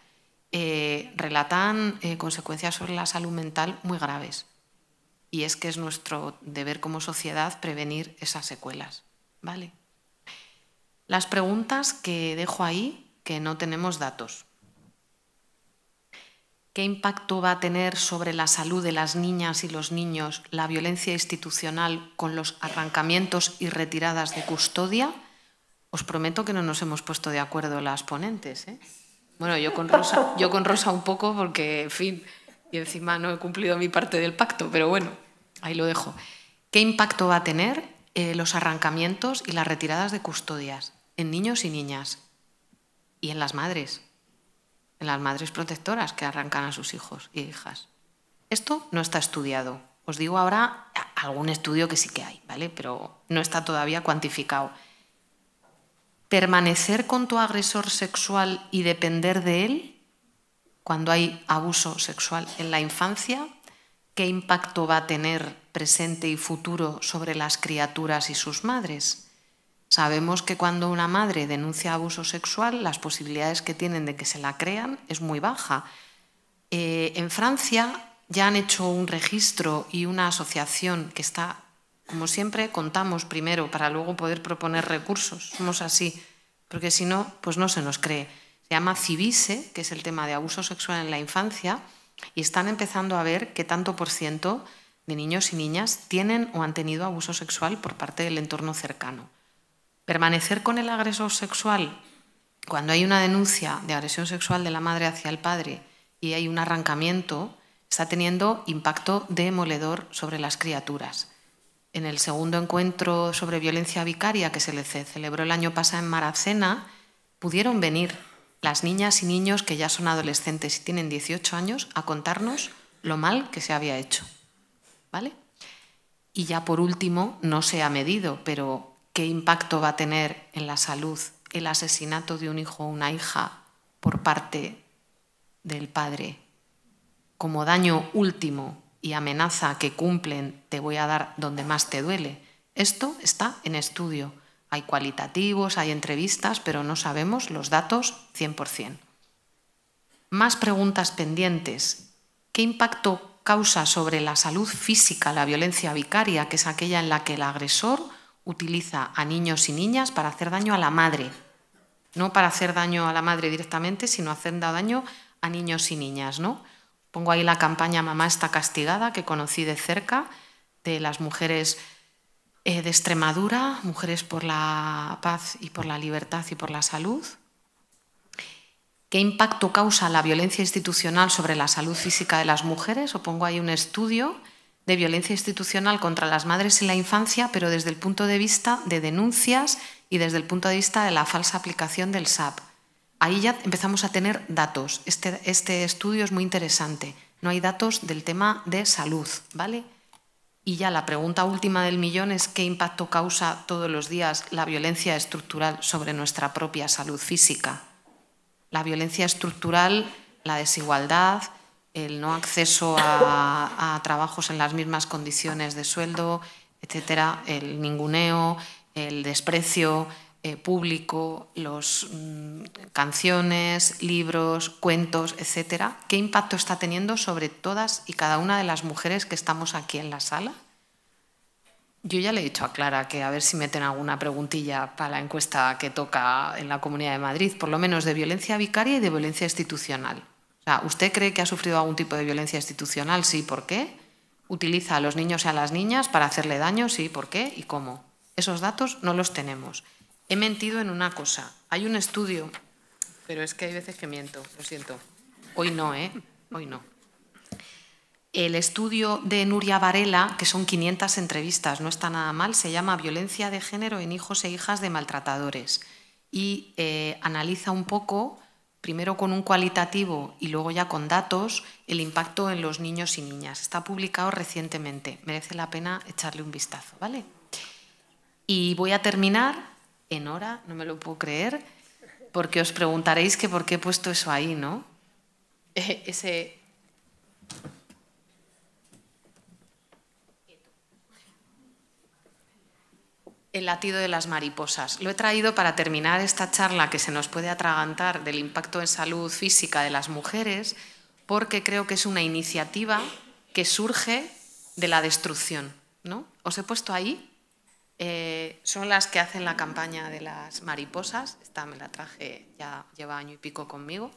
eh, relatan eh, consecuencias sobre la salud mental muy graves. Y es que es nuestro deber como sociedad prevenir esas secuelas. ¿Vale? Las preguntas que dejo ahí, que no tenemos datos. ¿Qué impacto va a tener sobre la salud de las niñas y los niños la violencia institucional con los arrancamientos y retiradas de custodia? Os prometo que no nos hemos puesto de acuerdo las ponentes. ¿eh? Bueno, yo con, Rosa, un poco porque, en fin, y encima no he cumplido mi parte del pacto, pero bueno, ahí lo dejo. ¿Qué impacto va a tener eh, los arrancamientos y las retiradas de custodias? en niños y niñas y en las madres, en las madres protectoras que arrancan a sus hijos y hijas. Esto no está estudiado. Os digo ahora algún estudio que sí que hay, ¿vale? Pero no está todavía cuantificado. Permanecer con tu agresor sexual y depender de él cuando hay abuso sexual en la infancia, ¿qué impacto va a tener presente y futuro sobre las criaturas y sus madres? Sabemos que cuando una madre denuncia abuso sexual, las posibilidades que tienen de que se la crean es muy baja. Eh, en Francia ya han hecho un registro y una asociación que está, como siempre, contamos primero para luego poder proponer recursos. Somos así, porque si no, pues no se nos cree. Se llama CIVISE, que es el tema de abuso sexual en la infancia, y están empezando a ver qué tanto por ciento de niños y niñas tienen o han tenido abuso sexual por parte del entorno cercano. Permanecer con el agresor sexual cuando hay una denuncia de agresión sexual de la madre hacia el padre y hay un arrancamiento, está teniendo impacto demoledor sobre las criaturas. En el segundo encuentro sobre violencia vicaria que se le celebró el año pasado en Maracena, pudieron venir las niñas y niños que ya son adolescentes y tienen 18 años a contarnos lo mal que se había hecho. ¿Vale? Y ya por último, no se ha medido, pero qué impacto va a tener en la salud el asesinato de un hijo o una hija por parte del padre como daño último y amenaza que cumplen te voy a dar donde más te duele. Esto está en estudio. Hay cualitativos, hay entrevistas, pero no sabemos los datos 100%. Más preguntas pendientes. ¿Qué impacto causa sobre la salud física la violencia vicaria, que es aquella en la que el agresor utiliza a niños y niñas para hacer daño a la madre. No para hacer daño a la madre directamente, sino hacer daño a niños y niñas. ¿no? Pongo ahí la campaña Mamá está castigada, que conocí de cerca, de las mujeres eh, de Extremadura, Mujeres por la Paz y por la Libertad y por la Salud. ¿Qué impacto causa la violencia institucional sobre la salud física de las mujeres? O pongo ahí un estudio de violencia institucional contra las madres y la infancia, pero desde el punto de vista de denuncias y desde el punto de vista de la falsa aplicación del SAP. Ahí ya empezamos a tener datos. Este, este estudio es muy interesante. No hay datos del tema de salud, ¿vale? Y ya la pregunta última del millón es qué impacto causa todos los días la violencia estructural sobre nuestra propia salud física. La violencia estructural, la desigualdad, el no acceso a, trabajos en las mismas condiciones de sueldo, etcétera, el ninguneo, el desprecio eh, público, las mm, canciones, libros, cuentos, etcétera. ¿Qué impacto está teniendo sobre todas y cada una de las mujeres que estamos aquí en la sala? Yo ya le he dicho a Clara que a ver si meten alguna preguntilla para la encuesta que toca en la Comunidad de Madrid, por lo menos de violencia vicaria y de violencia institucional ¿usted cree que ha sufrido algún tipo de violencia institucional? Sí, ¿por qué? ¿Utiliza a los niños y a las niñas para hacerle daño? Sí, ¿por qué? ¿Y cómo? Esos datos no los tenemos. He mentido en una cosa. Hay un estudio, pero es que hay veces que miento, lo siento. Hoy no, ¿eh? Hoy no. El estudio de Nuria Varela, que son 500 entrevistas, no está nada mal, se llama Violencia de género en hijos e hijas de maltratadores y eh, analiza un poco primero con un cualitativo y luego ya con datos, el impacto en los niños y niñas. Está publicado recientemente, merece la pena echarle un vistazo, ¿vale? Y voy a terminar en hora, no me lo puedo creer, porque os preguntaréis que por qué he puesto eso ahí, ¿no? Ese... el latido de las mariposas. Lo he traído para terminar esta charla que se nos puede atragantar del impacto en salud física de las mujeres, porque creo que es una iniciativa que surge de la destrucción. ¿no? Os he puesto ahí, eh, son las que hacen la campaña de las mariposas, esta me la traje, ya lleva año y pico conmigo.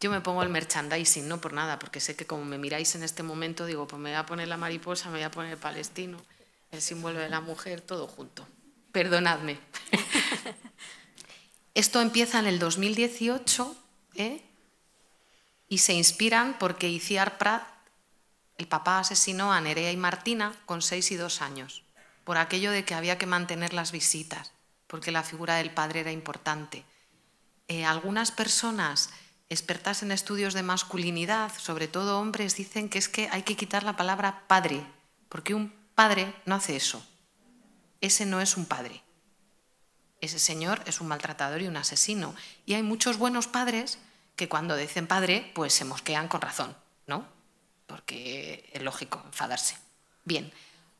Yo me pongo el merchandising, no por nada, porque sé que como me miráis en este momento, digo, pues me voy a poner la mariposa, me voy a poner el palestino el símbolo de la mujer, todo junto. Perdonadme. Esto empieza en el 2018 ¿eh? y se inspiran porque Iciar Prat, el papá, asesinó a Nerea y Martina con seis y dos años, por aquello de que había que mantener las visitas, porque la figura del padre era importante. Eh, algunas personas expertas en estudios de masculinidad, sobre todo hombres, dicen que es que hay que quitar la palabra padre, porque un padre no hace eso. Ese no es un padre. Ese señor es un maltratador y un asesino. Y hay muchos buenos padres que cuando dicen padre, pues se mosquean con razón, ¿no? Porque es lógico enfadarse. Bien,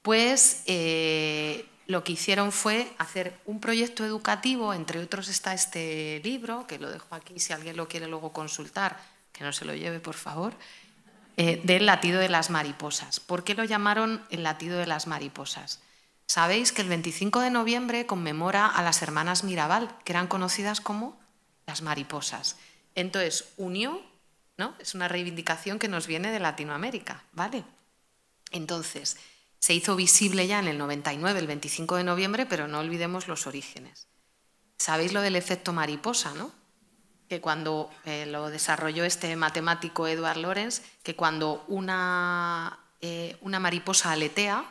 pues eh, lo que hicieron fue hacer un proyecto educativo, entre otros está este libro, que lo dejo aquí si alguien lo quiere luego consultar, que no se lo lleve, por favor. Eh, del latido de las mariposas. ¿Por qué lo llamaron el latido de las mariposas? Sabéis que el 25 de noviembre conmemora a las hermanas Mirabal, que eran conocidas como las mariposas. Entonces, unió, ¿no? Es una reivindicación que nos viene de Latinoamérica, ¿vale? Entonces, se hizo visible ya en el 99, el 25 de noviembre, pero no olvidemos los orígenes. Sabéis lo del efecto mariposa, ¿no? que cuando eh, lo desarrolló este matemático Edward Lorenz, que cuando eh, una, mariposa aletea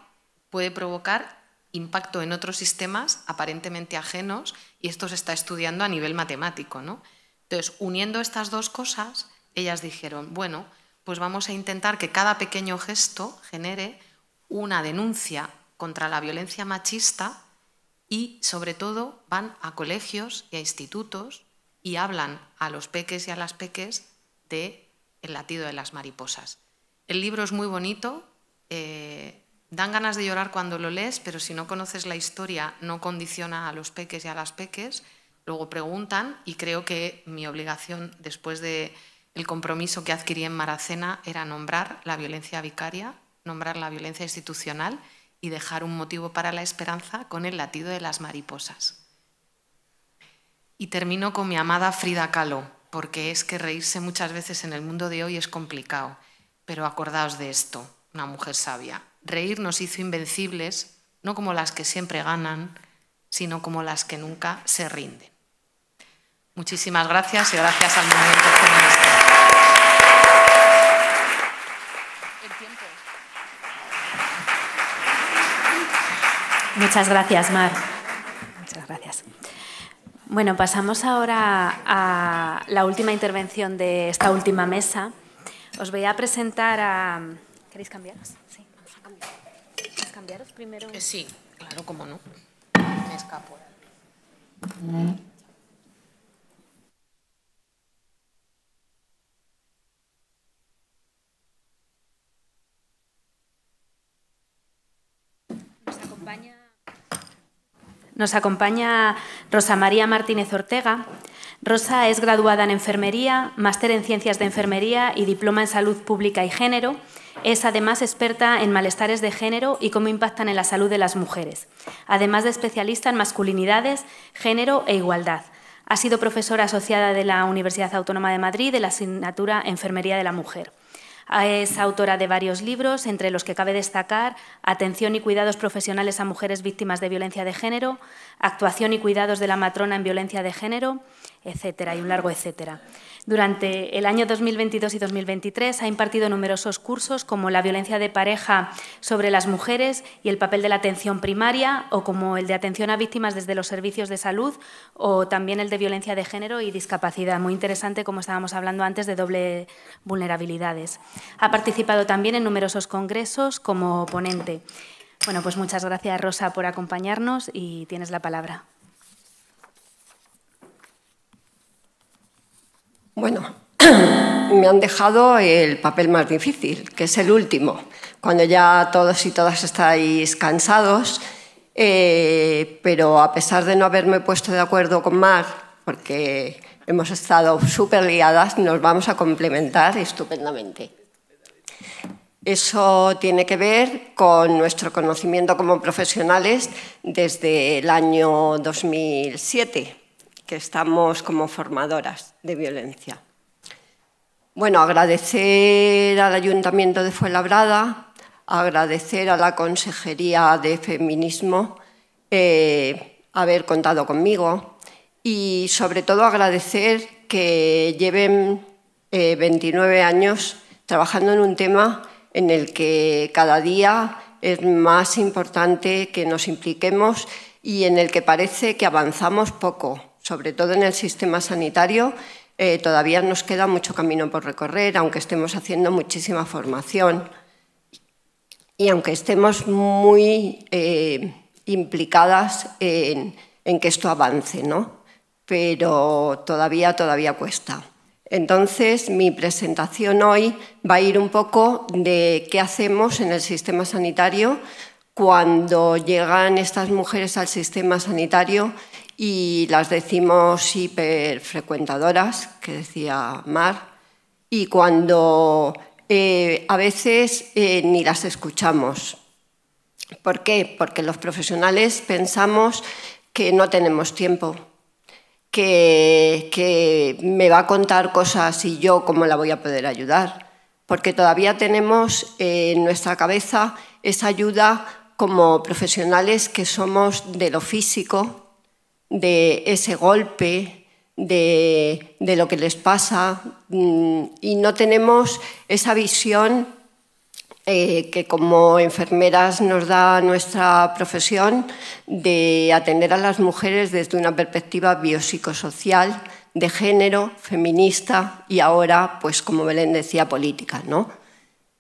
puede provocar impacto en otros sistemas aparentemente ajenos y esto se está estudiando a nivel matemático. ¿no? Entonces, uniendo estas dos cosas, ellas dijeron, bueno, pues vamos a intentar que cada pequeño gesto genere una denuncia contra la violencia machista y, sobre todo, van a colegios y a institutos y hablan a los peques y a las peques de El latido de las mariposas. El libro es muy bonito, eh, dan ganas de llorar cuando lo lees, pero si no conoces la historia no condiciona a los peques y a las peques. Luego preguntan y creo que mi obligación después de el compromiso que adquirí en Maracena era nombrar la violencia vicaria, nombrar la violencia institucional y dejar un motivo para la esperanza con el latido de las mariposas. Y termino con mi amada Frida Kahlo, porque es que reírse muchas veces en el mundo de hoy es complicado. Pero acordaos de esto, una mujer sabia. Reír nos hizo invencibles, no como las que siempre ganan, sino como las que nunca se rinden. Muchísimas gracias y gracias al momento. Muchas gracias, Mar. Bueno, pasamos ahora a la última intervención de esta última mesa. Os voy a presentar a... ¿Queréis cambiaros? Sí, vamos a cambiar. cambiaros primero? Sí, claro, cómo no. Me escapo. Nos acompaña... Nos acompaña Rosa María Martínez Ortega. Rosa es graduada en enfermería, máster en ciencias de enfermería y diploma en salud pública y género. Es además experta en malestares de género y cómo impactan en la salud de las mujeres, además de especialista en masculinidades, género e igualdad. Ha sido profesora asociada de la Universidad Autónoma de Madrid de la asignatura Enfermería de la Mujer. Es autora de varios libros, entre los que cabe destacar Atención y cuidados profesionales a mujeres víctimas de violencia de género, actuación y cuidados de la matrona en violencia de género, etcétera, y un largo etcétera. Durante el año 2022 y 2023 ha impartido numerosos cursos como la violencia de pareja sobre las mujeres y el papel de la atención primaria o como el de atención a víctimas desde los servicios de salud o también el de violencia de género y discapacidad. Muy interesante, como estábamos hablando antes, de doble vulnerabilidades. Ha participado también en numerosos congresos como ponente. Bueno, pues muchas gracias Rosa por acompañarnos y tienes la palabra. Bueno, me han dejado el papel más difícil, que es el último, cuando ya todos y todas estáis cansados, eh, pero a pesar de no haberme puesto de acuerdo con Mar, porque hemos estado súper liadas, nos vamos a complementar estupendamente. Eso tiene que ver con nuestro conocimiento como profesionales desde el año 2007, que estamos como formadoras de violencia. Bueno, agradecer al Ayuntamiento de Fuenlabrada, agradecer a la Consejería de Feminismo eh, haber contado conmigo y sobre todo agradecer que lleven 29 eh, años trabajando en un tema en el que cada día es más importante que nos impliquemos y en el que parece que avanzamos poco, sobre todo en el sistema sanitario. Eh, todavía nos queda mucho camino por recorrer, aunque estemos haciendo muchísima formación y aunque estemos muy eh, implicadas en, en, que esto avance, ¿no? Pero todavía, todavía cuesta. Entonces, mi presentación hoy va a ir un poco de qué hacemos en el sistema sanitario cuando llegan estas mujeres al sistema sanitario y las decimos hiperfrecuentadoras, que decía Mar, y cuando eh, a veces eh, ni las escuchamos. ¿Por qué? Porque los profesionales pensamos que no tenemos tiempo, que, me va a contar cosas y yo cómo la voy a poder ayudar, porque todavía tenemos eh, en nuestra cabeza esa ayuda como profesionales que somos de lo físico, de ese golpe, de, de lo que les pasa, mm, y no tenemos esa visión eh, que como enfermeras nos da nuestra profesión de atender a las mujeres desde una perspectiva biopsicosocial, de género, feminista y ahora, pues como Belén decía, política, ¿no?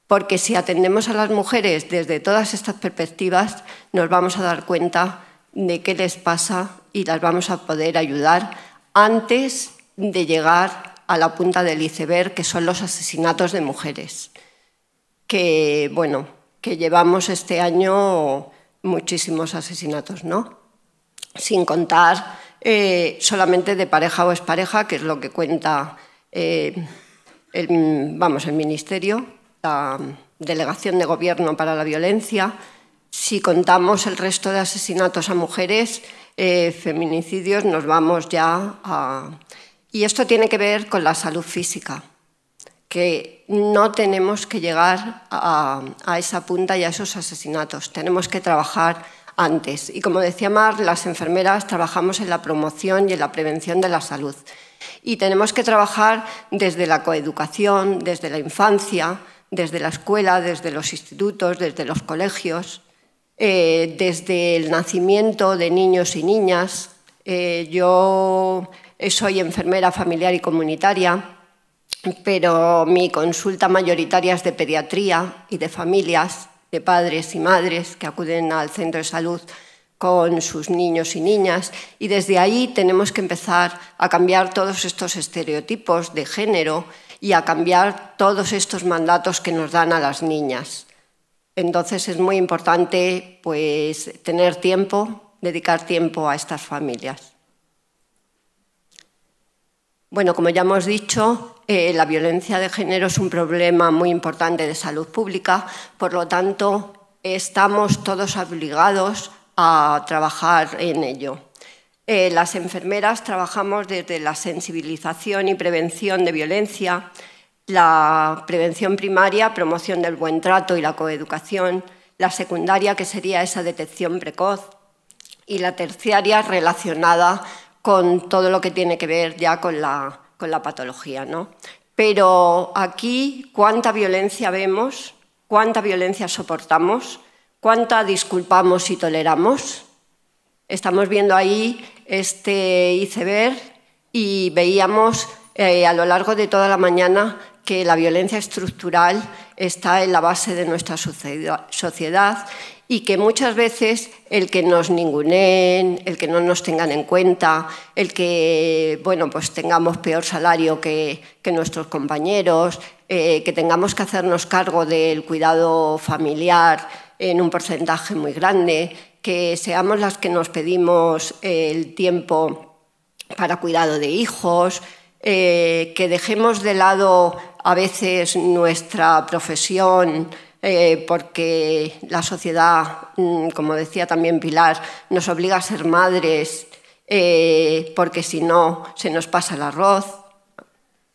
Porque si atendemos a las mujeres desde todas estas perspectivas, nos vamos a dar cuenta de qué les pasa y las vamos a poder ayudar antes de llegar a la punta del iceberg, que son los asesinatos de mujeres que, bueno, que llevamos este año muchísimos asesinatos, ¿no? Sin contar eh, solamente de pareja o expareja, que es lo que cuenta eh, el, vamos, el Ministerio, la Delegación de Gobierno para la Violencia. Si contamos el resto de asesinatos a mujeres, eh, feminicidios, nos vamos ya a... Y esto tiene que ver con la salud física que no tenemos que llegar a, esa punta y a esos asesinatos, tenemos que trabajar antes. Y como decía Mar, las enfermeras trabajamos en la promoción y en la prevención de la salud. Y tenemos que trabajar desde la coeducación, desde la infancia, desde la escuela, desde los institutos, desde los colegios, eh, desde el nacimiento de niños y niñas. Eh, yo soy enfermera familiar y comunitaria pero mi consulta mayoritaria es de pediatría y de familias, de padres y madres que acuden al centro de salud con sus niños y niñas. Y desde ahí tenemos que empezar a cambiar todos estos estereotipos de género y a cambiar todos estos mandatos que nos dan a las niñas. Entonces es muy importante pues, tener tiempo, dedicar tiempo a estas familias. Bueno, como ya hemos dicho, eh, la violencia de género es un problema muy importante de salud pública, por lo tanto, estamos todos obligados a trabajar en ello. Eh, las enfermeras trabajamos desde la sensibilización y prevención de violencia, la prevención primaria, promoción del buen trato y la coeducación, la secundaria, que sería esa detección precoz, y la terciaria relacionada con todo lo que tiene que ver ya con la, patología. ¿no? Pero aquí, ¿cuánta violencia vemos? ¿Cuánta violencia soportamos? ¿Cuánta disculpamos y toleramos? Estamos viendo ahí este iceberg y veíamos eh, a lo largo de toda la mañana que la violencia estructural está en la base de nuestra sociedad y que muchas veces el que nos ninguneen, el que no nos tengan en cuenta, el que bueno, pues tengamos peor salario que, nuestros compañeros, eh, que tengamos que hacernos cargo del cuidado familiar en un porcentaje muy grande, que seamos las que nos pedimos el tiempo para cuidado de hijos, eh, que dejemos de lado a veces nuestra profesión, eh, porque la sociedad, mm, como decía también Pilar, nos obliga a ser madres, eh, porque si no se nos pasa el arroz,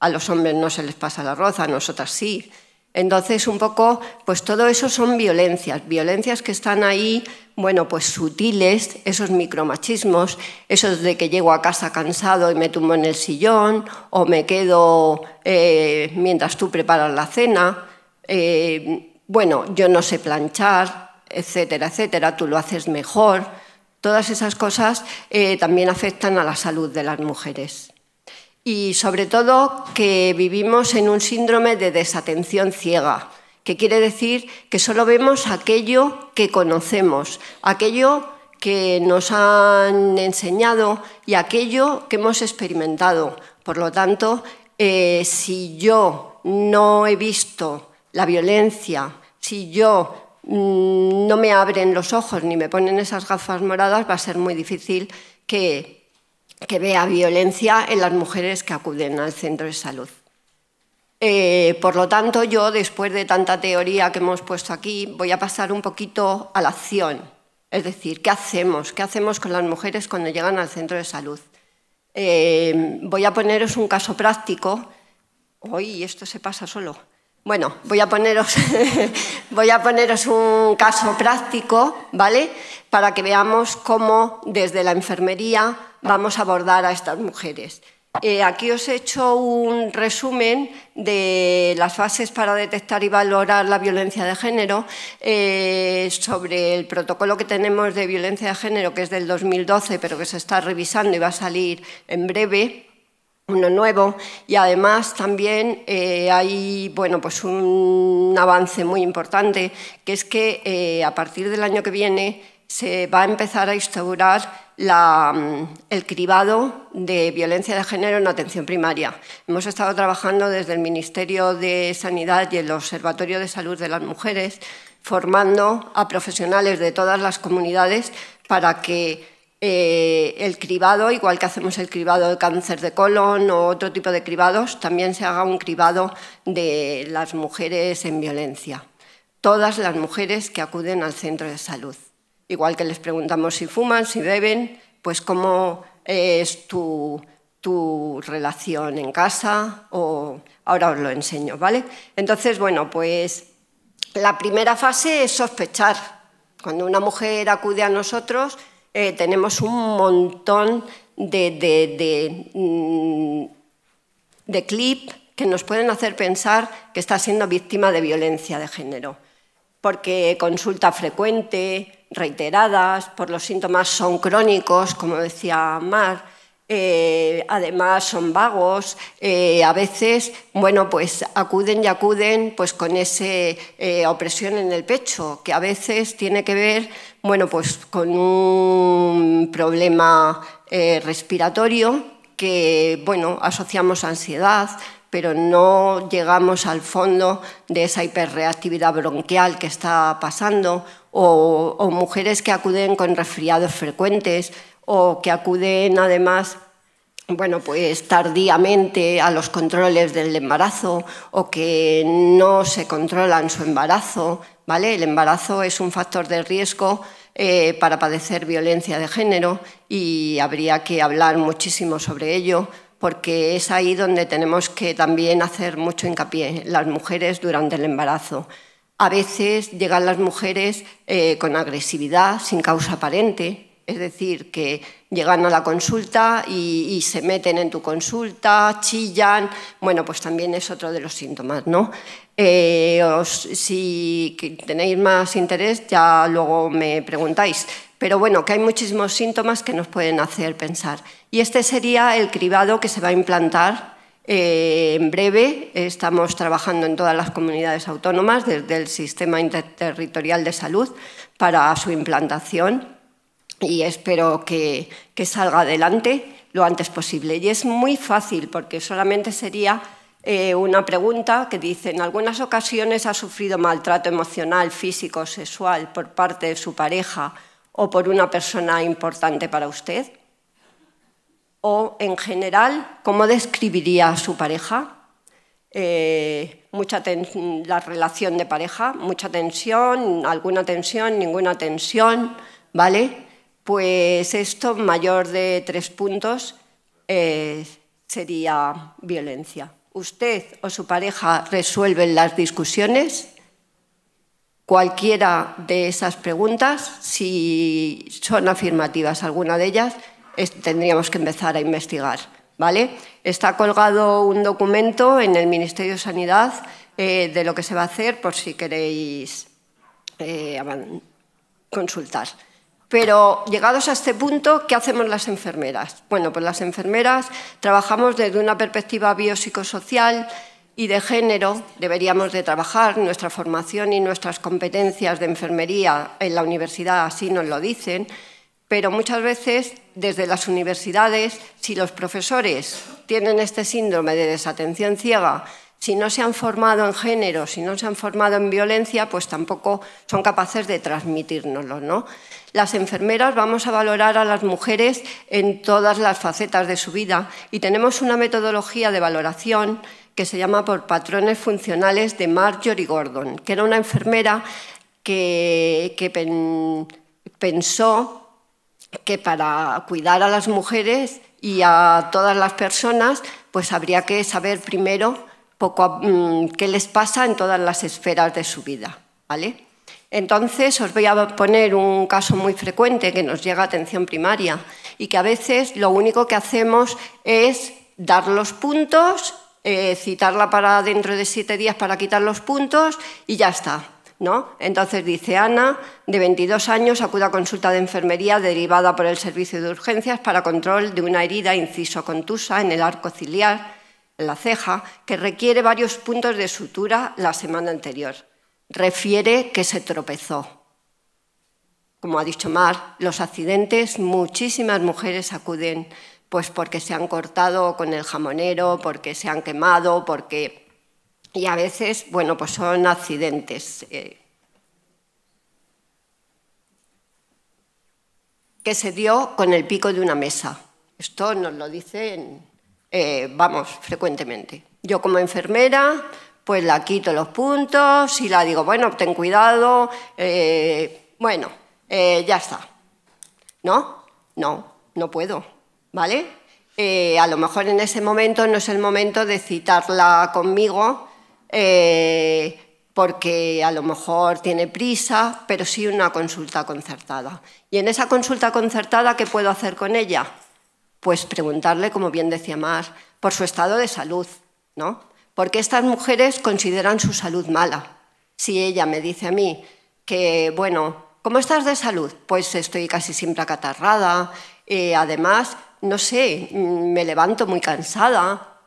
a los hombres no se les pasa el arroz, a nosotras sí. Entonces, un poco, pues todo eso son violencias, violencias que están ahí, bueno, pues sutiles, esos micromachismos, esos de que llego a casa cansado y me tumbo en el sillón, o me quedo eh, mientras tú preparas la cena. Eh, bueno, yo no sé planchar, etcétera, etcétera, tú lo haces mejor. Todas esas cosas eh, también afectan a la salud de las mujeres. Y sobre todo que vivimos en un síndrome de desatención ciega, que quiere decir que solo vemos aquello que conocemos, aquello que nos han enseñado y aquello que hemos experimentado. Por lo tanto, eh, si yo no he visto la violencia, si yo mm, no me abren los ojos ni me ponen esas gafas moradas, va a ser muy difícil que, vea violencia en las mujeres que acuden al centro de salud. Eh, por lo tanto, yo, después de tanta teoría que hemos puesto aquí, voy a pasar un poquito a la acción. Es decir, ¿qué hacemos? ¿Qué hacemos con las mujeres cuando llegan al centro de salud? Eh, voy a poneros un caso práctico. Hoy esto se pasa solo. Bueno, voy a poneros, voy a poneros un caso práctico, ¿vale? Para que veamos cómo desde la enfermería vamos a abordar a estas mujeres. Eh, aquí os he hecho un resumen de las fases para detectar y valorar la violencia de género eh, sobre el protocolo que tenemos de violencia de género, que es del 2012, pero que se está revisando y va a salir en breve uno nuevo y además también eh, hay bueno pues un avance muy importante que es que eh, a partir del año que viene se va a empezar a instaurar mm, el cribado de violencia de género en atención primaria. Hemos estado trabajando desde el Ministerio de Sanidad y el Observatorio de Salud de las Mujeres formando a profesionales de todas las comunidades para que eh, el cribado, igual que hacemos el cribado de cáncer de colon o otro tipo de cribados, también se haga un cribado de las mujeres en violencia. Todas las mujeres que acuden al centro de salud. Igual que les preguntamos si fuman, si beben, pues cómo es tu, relación en casa o ahora os lo enseño, ¿vale? Entonces, bueno, pues la primera fase es sospechar. Cuando una mujer acude a nosotros, eh, tenemos un montón de, de, mm, clips que nos pueden hacer pensar que está siendo víctima de violencia de género, porque consulta frecuente, reiteradas, por los síntomas son crónicos, como decía Mar, eh, además son vagos, eh, a veces, pues acuden y acuden pues con esa opresión en el pecho, que a veces tiene que ver bueno, pues con un problema eh, respiratorio que, bueno, asociamos ansiedad, pero no llegamos al fondo de esa hiperreactividad bronquial que está pasando, o, o mujeres que acuden con resfriados frecuentes, o que acuden además bueno, pues tardíamente a los controles del embarazo o que no se controlan su embarazo, ¿vale? El embarazo es un factor de riesgo eh, para padecer violencia de género y habría que hablar muchísimo sobre ello porque es ahí donde tenemos que también hacer mucho hincapié, las mujeres durante el embarazo. A veces llegan las mujeres eh, con agresividad sin causa aparente, es decir, que llegan a la consulta y, y, se meten en tu consulta, chillan, bueno, pues también es otro de los síntomas, ¿no? Eh, os, si tenéis más interés, ya luego me preguntáis. Pero bueno, que hay muchísimos síntomas que nos pueden hacer pensar. Y este sería el cribado que se va a implantar eh, en breve. Estamos trabajando en todas las comunidades autónomas, desde el Sistema Interterritorial de Salud, para su implantación. Y espero que, que salga adelante lo antes posible. Y es muy fácil, porque solamente sería eh, una pregunta que dice, en algunas ocasiones ha sufrido maltrato emocional, físico, sexual por parte de su pareja o por una persona importante para usted? O, en general, ¿cómo describiría a su pareja? Eh, mucha la relación de pareja, mucha tensión, alguna tensión, ninguna tensión, ¿vale? Pues esto, mayor de tres puntos, eh, sería violencia usted o su pareja resuelven las discusiones? Cualquiera de esas preguntas, si son afirmativas alguna de ellas, tendríamos que empezar a investigar. ¿vale? Está colgado un documento en el Ministerio de Sanidad eh, de lo que se va a hacer por si queréis eh, consultar. Pero llegados a este punto, ¿qué hacemos las enfermeras? Bueno, pues las enfermeras trabajamos desde una perspectiva biopsicosocial y de género. Deberíamos de trabajar nuestra formación y nuestras competencias de enfermería en la universidad, así nos lo dicen, pero muchas veces desde las universidades, si los profesores tienen este síndrome de desatención ciega, si no se han formado en género, si no se han formado en violencia, pues tampoco son capaces de transmitírnoslo. Las enfermeras vamos a valorar a las mujeres en todas las facetas de su vida y tenemos una metodología de valoración que se llama por patrones funcionales de Marjorie Gordon, que era una enfermera que, pensó que para cuidar a las mujeres y a todas las personas, pues habría que saber primero poco, mm, que les pasa en todas las esferas de su vida. ¿vale? Entonces, os voy a poner un caso muy frecuente que nos llega a atención primaria y que a veces lo único que hacemos es dar los puntos, eh, citarla para dentro de siete días para quitar los puntos y ya está. ¿No? Entonces dice Ana, de 22 años, acuda a consulta de enfermería derivada por el servicio de urgencias para control de una herida inciso contusa en el arco ciliar la ceja, que requiere varios puntos de sutura la semana anterior. Refiere que se tropezó. Como ha dicho Mar, los accidentes, muchísimas mujeres acuden pues porque se han cortado con el jamonero, porque se han quemado, porque... Y a veces, bueno, pues son accidentes. Eh, que se dio con el pico de una mesa. Esto nos lo dicen eh, vamos, frecuentemente. Yo como enfermera, pues la quito los puntos y la digo, bueno, ten cuidado, eh, bueno, eh, ya está. ¿No? No, no puedo, ¿vale? a lo mejor en ese momento no es el momento de citarla conmigo porque a lo mejor tiene prisa, pero sí una consulta concertada. Y en esa consulta concertada, ¿qué puedo hacer con ella? pues preguntarle, como bien decía Mar, por su estado de salud, ¿no? Porque estas mujeres consideran su salud mala. Si ella me dice a mí que, bueno, ¿cómo estás de salud? Pues estoy casi siempre acatarrada, eh, además, no sé, mm, me levanto muy cansada.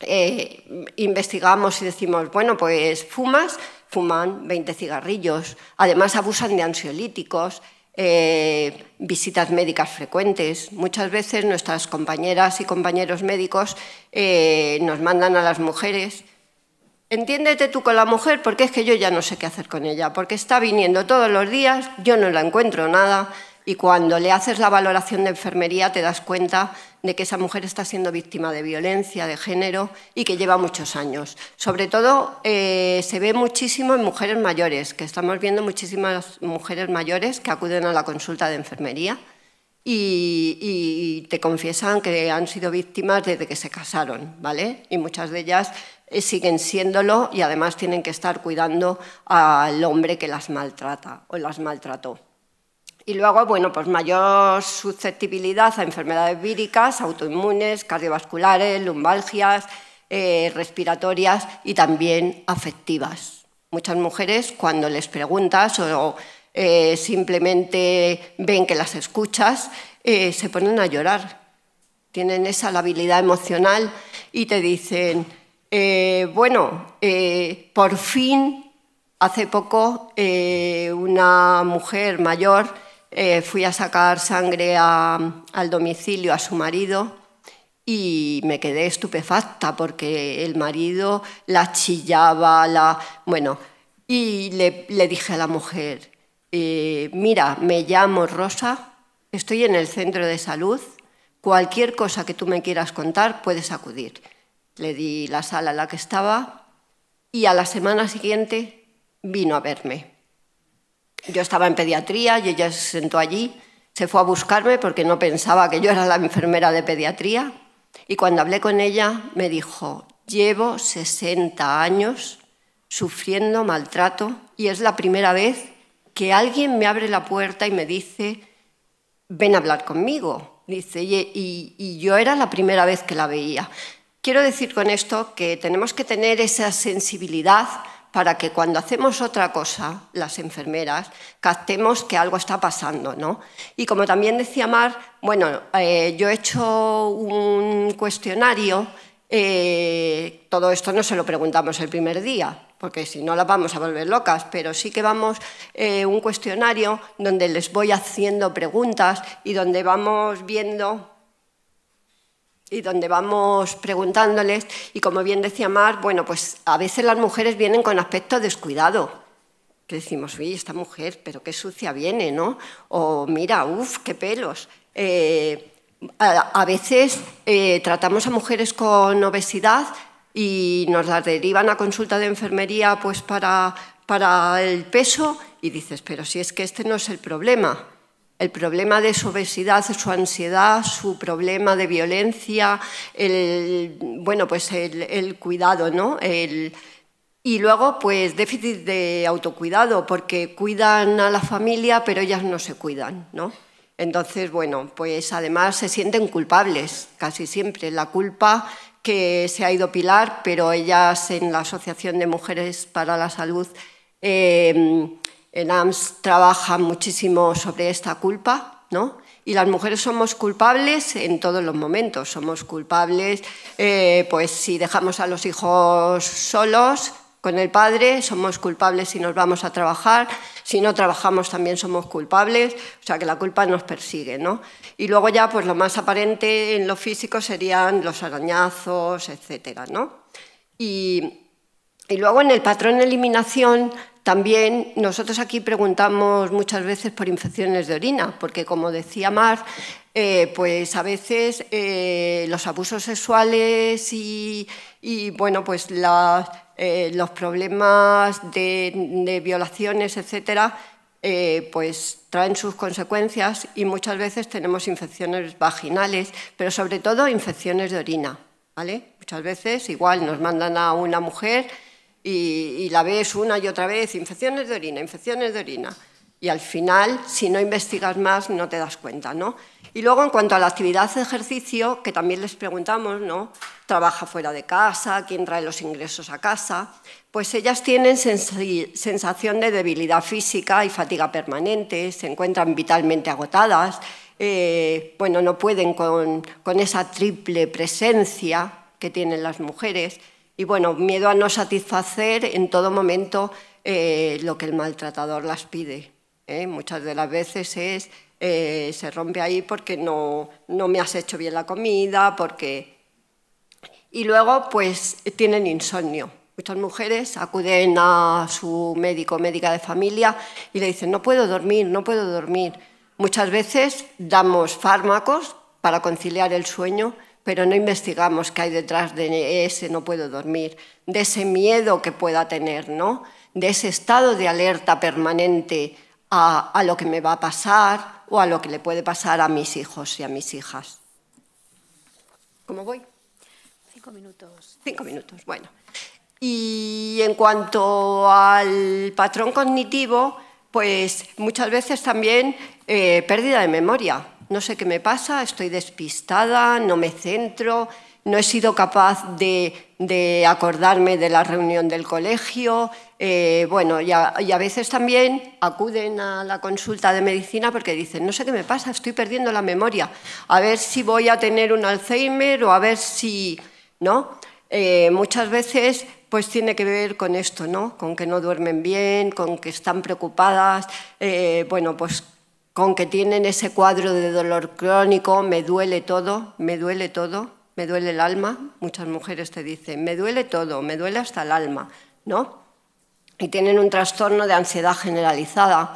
Eh, investigamos y decimos, bueno, pues fumas, fuman 20 cigarrillos, además abusan de ansiolíticos, eh, visitas médicas frecuentes. Muchas veces nuestras compañeras y compañeros médicos eh, nos mandan a las mujeres, entiéndete tú con la mujer porque es que yo ya no sé qué hacer con ella, porque está viniendo todos los días, yo no la encuentro nada y cuando le haces la valoración de enfermería te das cuenta de que esa mujer está siendo víctima de violencia de género y que lleva muchos años. Sobre todo eh, se ve muchísimo en mujeres mayores, que estamos viendo muchísimas mujeres mayores que acuden a la consulta de enfermería y, y te confiesan que han sido víctimas desde que se casaron, ¿vale? Y muchas de ellas eh, siguen siéndolo y además tienen que estar cuidando al hombre que las maltrata o las maltrató. Y luego, bueno, pues mayor susceptibilidad a enfermedades víricas, autoinmunes, cardiovasculares, lumbalgias, eh, respiratorias y también afectivas. Muchas mujeres, cuando les preguntas o eh, simplemente ven que las escuchas, eh, se ponen a llorar. Tienen esa labilidad emocional y te dicen, bueno, por fin, hace poco una mujer mayor eh, fui a sacar sangre al domicilio a su marido y me quedé estupefacta porque el marido la chillaba, la... Bueno, y le, dije a la mujer, eh, mira, me llamo Rosa, estoy en el centro de salud, cualquier cosa que tú me quieras contar puedes acudir. Le di la sala a la que estaba y a la semana siguiente vino a verme. Yo estaba en pediatría y ella se sentó allí, se fue a buscarme porque no pensaba que yo era la enfermera de pediatría. Y cuando hablé con ella me dijo, llevo 60 años sufriendo maltrato y es la primera vez que alguien me abre la puerta y me dice, ven a hablar conmigo. Dice, y, y yo era la primera vez que la veía. Quiero decir con esto que tenemos que tener esa sensibilidad para que cuando hacemos otra cosa, las enfermeras, captemos que algo está pasando, ¿no? Y como también decía Mar, bueno, eh, yo he hecho un cuestionario, eh, todo esto no se lo preguntamos el primer día, porque si no las vamos a volver locas, pero sí que vamos eh, un cuestionario donde les voy haciendo preguntas y donde vamos viendo y donde vamos preguntándoles y como bien decía Mar, bueno, pues a veces las mujeres vienen con aspecto descuidado, que decimos, uy, esta mujer, pero qué sucia viene, ¿no? O mira, uff, qué pelos. Eh, a, veces eh, tratamos a mujeres con obesidad y nos las derivan a consulta de enfermería pues para, para el peso y dices, pero si es que este no es el problema, el problema de su obesidad, su ansiedad, su problema de violencia, el, bueno, pues el, cuidado, ¿no? y luego, pues déficit de autocuidado, porque cuidan a la familia, pero ellas no se cuidan, ¿no? Entonces, bueno, pues además se sienten culpables, casi siempre. La culpa que se ha ido Pilar, pero ellas en la Asociación de Mujeres para la Salud em, en AMS trabaja muchísimo sobre esta culpa, ¿no? Y las mujeres somos culpables en todos los momentos. Somos culpables, eh, pues si dejamos a los hijos solos con el padre, somos culpables si nos vamos a trabajar, si no trabajamos también somos culpables, o sea que la culpa nos persigue, ¿no? Y luego ya, pues lo más aparente en lo físico serían los arañazos, etcétera, ¿no? Y y luego en el patrón de eliminación también nosotros aquí preguntamos muchas veces por infecciones de orina, porque como decía Mar, eh, pues a veces eh, los abusos sexuales y, bueno, pues eh, los problemas de, violaciones, etcétera, pues traen sus consecuencias y muchas veces tenemos infecciones vaginales, pero sobre todo infecciones de orina, Muchas veces igual nos mandan a una mujer y, la ves una y otra vez, infecciones de orina, infecciones de orina. Y al final, si no investigas más, no te das cuenta, ¿no? Y luego, en cuanto a la actividad de ejercicio, que también les preguntamos, ¿no? ¿Trabaja fuera de casa? ¿Quién trae los ingresos a casa? Pues ellas tienen sensación de debilidad física y fatiga permanente, se encuentran vitalmente agotadas, eh, bueno, no pueden con, con esa triple presencia que tienen las mujeres y bueno, miedo a no satisfacer en todo momento eh, lo que el maltratador las pide. ¿eh? Muchas de las veces es, eh, se rompe ahí porque no, me has hecho bien la comida, porque... Y luego, pues, tienen insomnio. Muchas mujeres acuden a su médico médica de familia y le dicen, no puedo dormir, no puedo dormir. Muchas veces damos fármacos para conciliar el sueño, pero no investigamos qué hay detrás de ese no puedo dormir, de ese miedo que pueda tener, de ese estado de alerta permanente a, lo que me va a pasar o a lo que le puede pasar a mis hijos y a mis hijas. ¿Cómo voy? Cinco minutos. Cinco minutos, bueno. Y en cuanto al patrón cognitivo, pues muchas veces también eh, pérdida de memoria no sé qué me pasa, estoy despistada, no me centro, no he sido capaz de, acordarme de la reunión del colegio. Eh, bueno, y a, veces también acuden a la consulta de medicina porque dicen, no sé qué me pasa, estoy perdiendo la memoria, a ver si voy a tener un Alzheimer o a ver si... ¿no? Eh, muchas veces pues tiene que ver con esto, ¿no? Con que no duermen bien, con que están preocupadas, eh, bueno, pues aunque tienen ese cuadro de dolor crónico, me duele todo, me duele todo, me duele el alma. Muchas mujeres te dicen, me duele todo, me duele hasta el alma, ¿no? Y tienen un trastorno de ansiedad generalizada,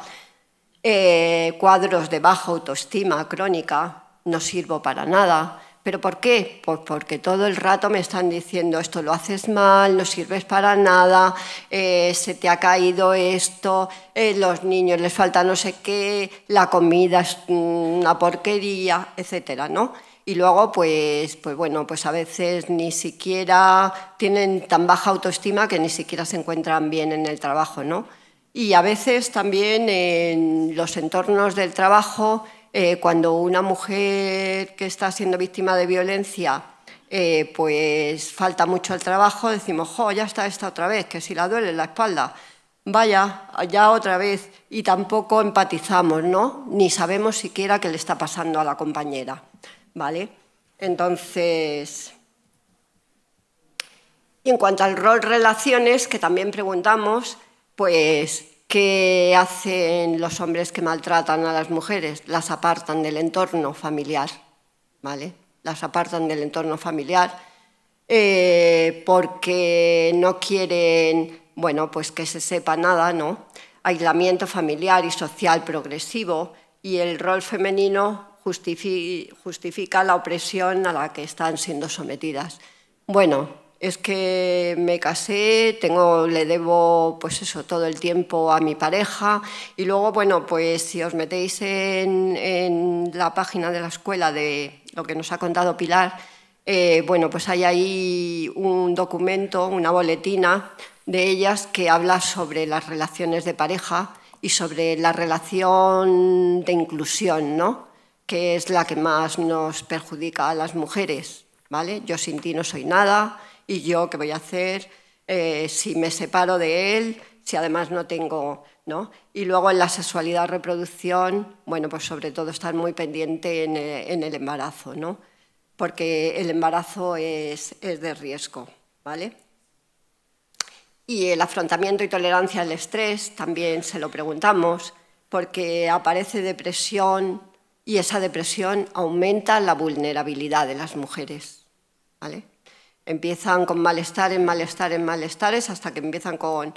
eh, cuadros de baja autoestima crónica, no sirvo para nada, ¿Pero por qué? Pues porque todo el rato me están diciendo esto lo haces mal, no sirves para nada, eh, se te ha caído esto, eh, los niños les falta no sé qué, la comida es una porquería, etcétera, ¿no? Y luego, pues, pues bueno, pues a veces ni siquiera tienen tan baja autoestima que ni siquiera se encuentran bien en el trabajo, ¿no? Y a veces también en los entornos del trabajo eh, cuando una mujer que está siendo víctima de violencia eh, pues falta mucho el trabajo, decimos, jo, ya está esta otra vez, que si la duele la espalda, vaya, ya otra vez, y tampoco empatizamos, ¿no? Ni sabemos siquiera qué le está pasando a la compañera, ¿vale? Entonces... Y en cuanto al rol relaciones, que también preguntamos, pues que hacen los hombres que maltratan a las mujeres, las apartan del entorno familiar, ¿vale? Las apartan del entorno familiar eh, porque no quieren, bueno, pues que se sepa nada, ¿no? Aislamiento familiar y social progresivo y el rol femenino justifica la opresión a la que están siendo sometidas. Bueno, es que me casé, tengo, le debo pues eso, todo el tiempo a mi pareja y luego, bueno, pues si os metéis en, la página de la escuela de lo que nos ha contado Pilar, eh, bueno, pues hay ahí un documento, una boletina de ellas que habla sobre las relaciones de pareja y sobre la relación de inclusión, ¿no? que es la que más nos perjudica a las mujeres. ¿vale? Yo sin ti no soy nada, ¿Y yo qué voy a hacer? Eh, si me separo de él, si además no tengo... ¿no? Y luego en la sexualidad reproducción, bueno, pues sobre todo estar muy pendiente eh, en, el embarazo, ¿no? porque el embarazo es, es de riesgo. ¿vale? Y el afrontamiento y tolerancia al estrés también se lo preguntamos, porque aparece depresión y esa depresión aumenta la vulnerabilidad de las mujeres. ¿vale? Empiezan con malestar, en malestar, en malestares, hasta que empiezan con,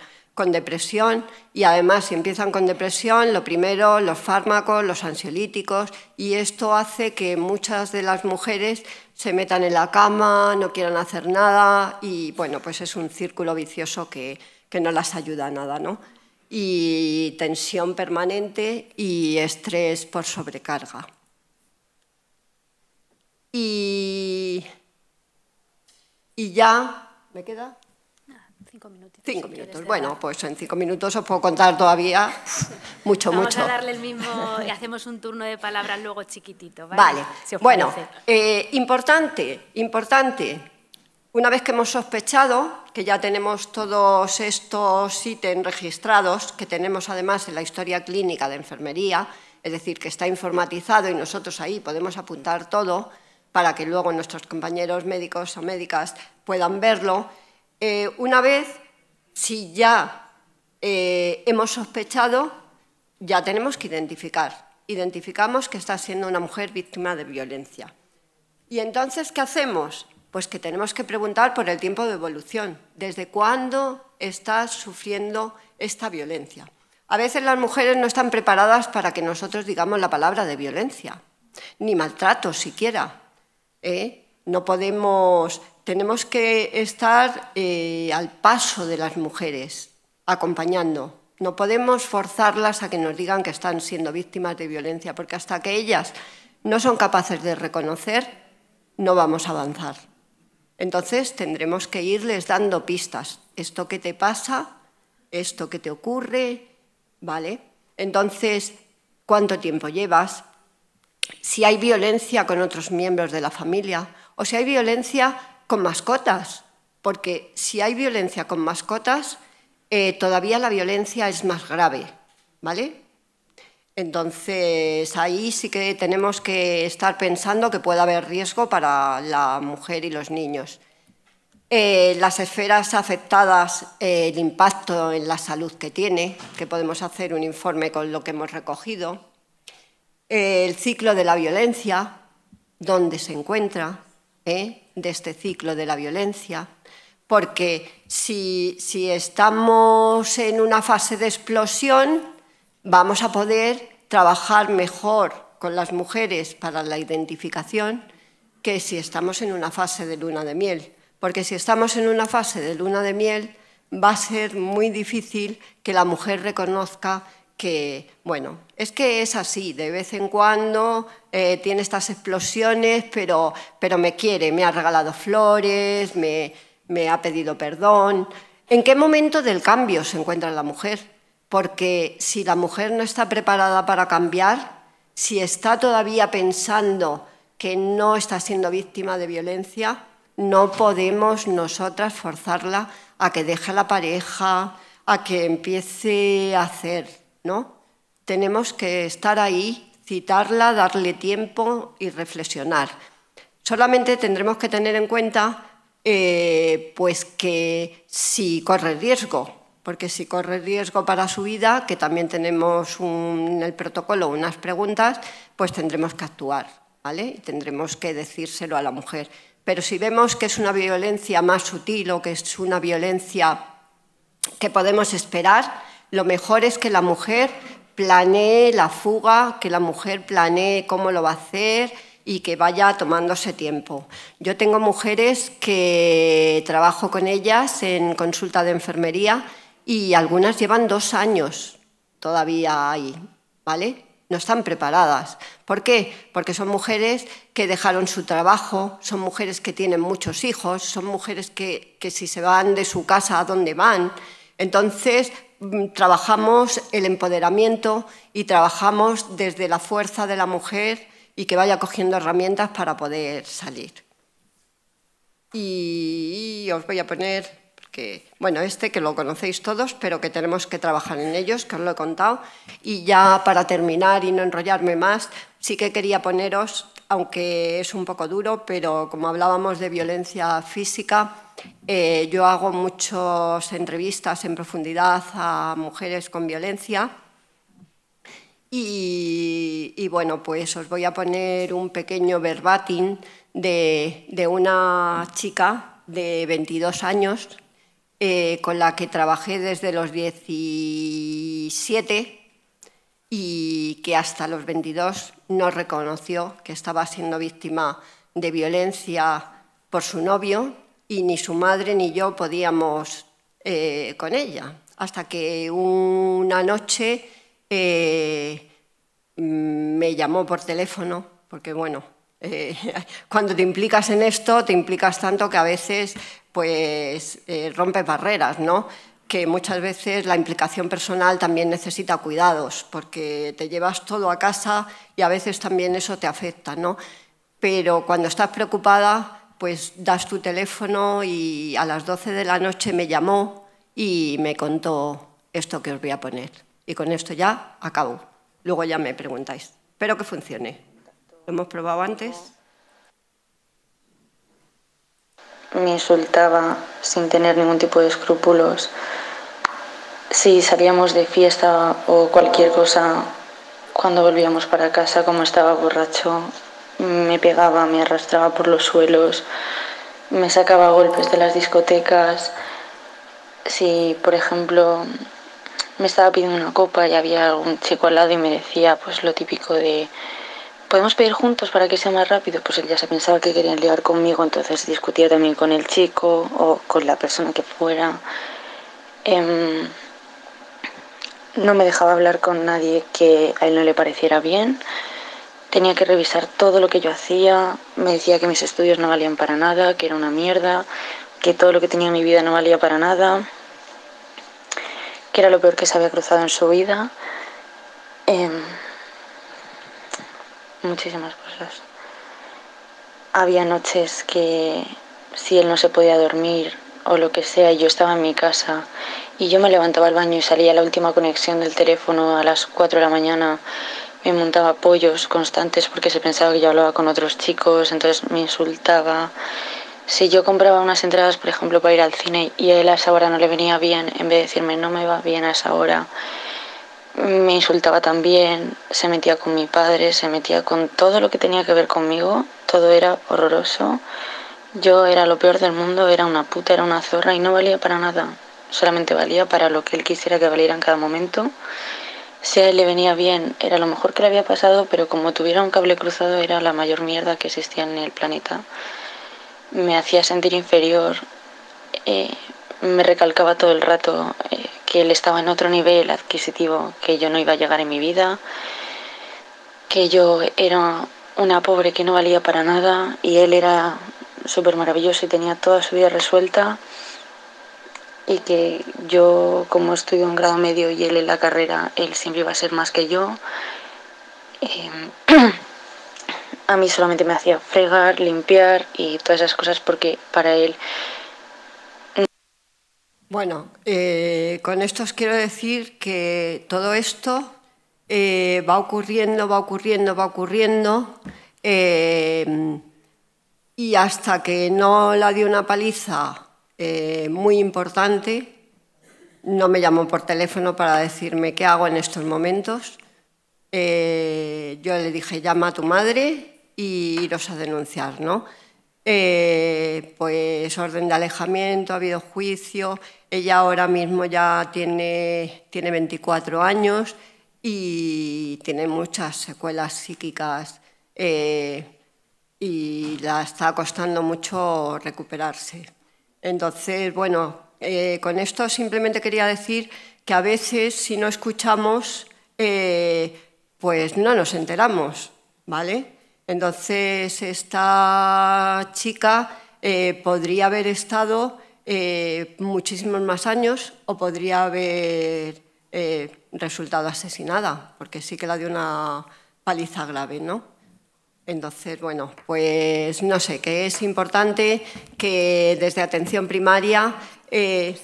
depresión. Y además, si empiezan con depresión, lo primero, los fármacos, los ansiolíticos. Y esto hace que muchas de las mujeres se metan en la cama, no quieran hacer nada. Y bueno, pues es un círculo vicioso que, que no las ayuda a nada, ¿no? Y tensión permanente y estrés por sobrecarga. Y y ya, ¿me queda? Cinco minutos. Cinco minutos. Bueno, pues en cinco minutos os puedo contar todavía mucho, mucho. Vamos a darle el mismo y hacemos un turno de palabras luego chiquitito. Vale. bueno, eh, importante, importante. Una vez que hemos sospechado que ya tenemos todos estos ítems registrados, que tenemos además en la historia clínica de enfermería, es decir, que está informatizado y nosotros ahí podemos apuntar todo, para que luego nuestros compañeros médicos o médicas puedan verlo. Eh, una vez, si ya eh, hemos sospechado, ya tenemos que identificar. Identificamos que está siendo una mujer víctima de violencia. ¿Y entonces qué hacemos? Pues que tenemos que preguntar por el tiempo de evolución. ¿Desde cuándo está sufriendo esta violencia? A veces las mujeres no están preparadas para que nosotros digamos la palabra de violencia, ni maltrato siquiera. ¿eh? No podemos, tenemos que estar eh, al paso de las mujeres, acompañando. No podemos forzarlas a que nos digan que están siendo víctimas de violencia, porque hasta que ellas no son capaces de reconocer, no vamos a avanzar. Entonces tendremos que irles dando pistas. Esto que te pasa, esto que te ocurre, ¿vale? Entonces, ¿cuánto tiempo llevas? si hay violencia con otros miembros de la familia o si hay violencia con mascotas, porque si hay violencia con mascotas, eh, todavía la violencia es más grave, ¿vale? Entonces ahí sí que tenemos que estar pensando que puede haber riesgo para la mujer y los niños. Eh, las esferas afectadas, eh, el impacto en la salud que tiene, que podemos hacer un informe con lo que hemos recogido el ciclo de la violencia, dónde se encuentra eh? de este ciclo de la violencia, porque si, si estamos en una fase de explosión, vamos a poder trabajar mejor con las mujeres para la identificación que si estamos en una fase de luna de miel, porque si estamos en una fase de luna de miel va a ser muy difícil que la mujer reconozca que, bueno, es que es así, de vez en cuando eh, tiene estas explosiones, pero, pero me quiere, me ha regalado flores, me, me ha pedido perdón. ¿En qué momento del cambio se encuentra la mujer? Porque si la mujer no está preparada para cambiar, si está todavía pensando que no está siendo víctima de violencia, no podemos nosotras forzarla a que deje la pareja, a que empiece a hacer tenemos que estar ahí, citarla, darle tiempo y reflexionar. Solamente tendremos que tener en cuenta eh, pues que si corre riesgo, porque si corre riesgo para su vida, que también tenemos en el protocolo unas preguntas, pues tendremos que actuar, ¿vale? Y tendremos que decírselo a la mujer. Pero si vemos que es una violencia más sutil o que es una violencia que podemos esperar, lo mejor es que la mujer planee la fuga, que la mujer planee cómo lo va a hacer y que vaya tomándose tiempo. Yo tengo mujeres que trabajo con ellas en consulta de enfermería y algunas llevan dos años todavía ahí, ¿vale? No están preparadas. ¿Por qué? Porque son mujeres que dejaron su trabajo, son mujeres que tienen muchos hijos, son mujeres que, que si se van de su casa, ¿a dónde van? Entonces, Mm, trabajamos el empoderamiento y trabajamos desde la fuerza de la mujer y que vaya cogiendo herramientas para poder salir. Y os voy a poner, que bueno, este que lo conocéis todos, pero que tenemos que trabajar en ellos, que os lo he contado. Y ya para terminar y no enrollarme más, sí que quería poneros aunque es un poco duro, pero como hablábamos de violencia física, eh, yo hago muchas entrevistas en profundidad a mujeres con violencia. Y, bueno, pues os voy a poner un pequeño verbatim de, una chica de 22 años eh, con la que trabajé desde los 17 y que hasta los 22 no reconoció que estaba siendo víctima de violencia por su novio y ni su madre ni yo podíamos eh, con ella. Hasta que una noche eh, mm, me llamó por teléfono, porque bueno, eh, cuando te implicas en esto, te implicas tanto que a veces pues eh, barreras, ¿no? que muchas veces la implicación personal también necesita cuidados, porque te llevas todo a casa y a veces también eso te afecta, ¿no? Pero cuando estás preocupada, pues das tu teléfono y a las 12 de la noche me llamó y me contó esto que os voy a poner. Y con esto ya acabo. Luego ya me preguntáis. Espero que funcione. Lo hemos probado antes. Me insultaba sin tener ningún tipo de escrúpulos si salíamos de fiesta o cualquier cosa, cuando volvíamos para casa, como estaba borracho, me pegaba, me arrastraba por los suelos, me sacaba golpes de las discotecas. Si, por ejemplo, me estaba pidiendo una copa y había algún chico al lado y me decía, pues lo típico de, ¿podemos pedir juntos para que sea más rápido? Pues él ya se pensaba que querían ligar conmigo, entonces discutía también con el chico o con la persona que fuera. Em, no me dejaba hablar con nadie que a él no le pareciera bien. Tenía que revisar todo lo que yo hacía. Me decía que mis estudios no valían para nada, que era una mierda, que todo lo que tenía en mi vida no valía para nada, que era lo peor que se había cruzado en su vida. Em, muchísimas cosas. Había noches que si él no se podía dormir, o lo que sea, yo estaba en mi casa y yo me levantaba al baño y salía la última conexión del teléfono a las 4 de la mañana, me montaba pollos constantes porque se pensaba que yo hablaba con otros chicos, entonces me insultaba. Si yo compraba unas entradas, por ejemplo, para ir al cine y a él a esa hora no le venía bien, en vez de decirme no me va bien a esa hora, me insultaba también, se metía con mi padre, se metía con todo lo que tenía que ver conmigo, todo era horroroso. Yo era lo peor del mundo, era una puta, era una zorra y no valía para nada. Solamente valía para lo que él quisiera que valiera en cada momento. Si a él le venía bien, era lo mejor que le había pasado, pero como tuviera un cable cruzado era la mayor mierda que existía en el planeta. Me hacía sentir inferior, eh, me recalcaba todo el rato eh, que él estaba en otro nivel adquisitivo, que yo no iba a llegar en mi vida, que yo era una pobre que no valía para nada y él era súper maravilloso y tenía toda su vida resuelta y que yo, como estudio un grado medio y él en la carrera, él siempre iba a ser más que yo. Eh, a mí solamente me hacía fregar, limpiar y todas esas cosas porque para él... Bueno, eh, con esto os quiero decir que todo esto eh, va ocurriendo, va ocurriendo, va ocurriendo y hasta que no la dio una paliza eh, muy importante, no me llamó por teléfono para decirme qué hago en estos momentos. Eh, yo le dije, llama a tu madre y iros a denunciar, ¿no? Eh, pues orden de alejamiento, ha habido juicio, ella ahora mismo ya tiene, tiene 24 años y tiene muchas secuelas psíquicas y la está costando mucho recuperarse. Entonces, bueno, eh, con esto simplemente quería decir que a veces si no escuchamos, eh, pues no nos enteramos, ¿vale? Entonces, esta chica eh, podría haber estado muchísimos más años o podría haber resultado asesinada, porque sí que la dio una paliza grave, ¿no? Entonces, bueno, pues no sé, que es importante que desde atención primaria, eh,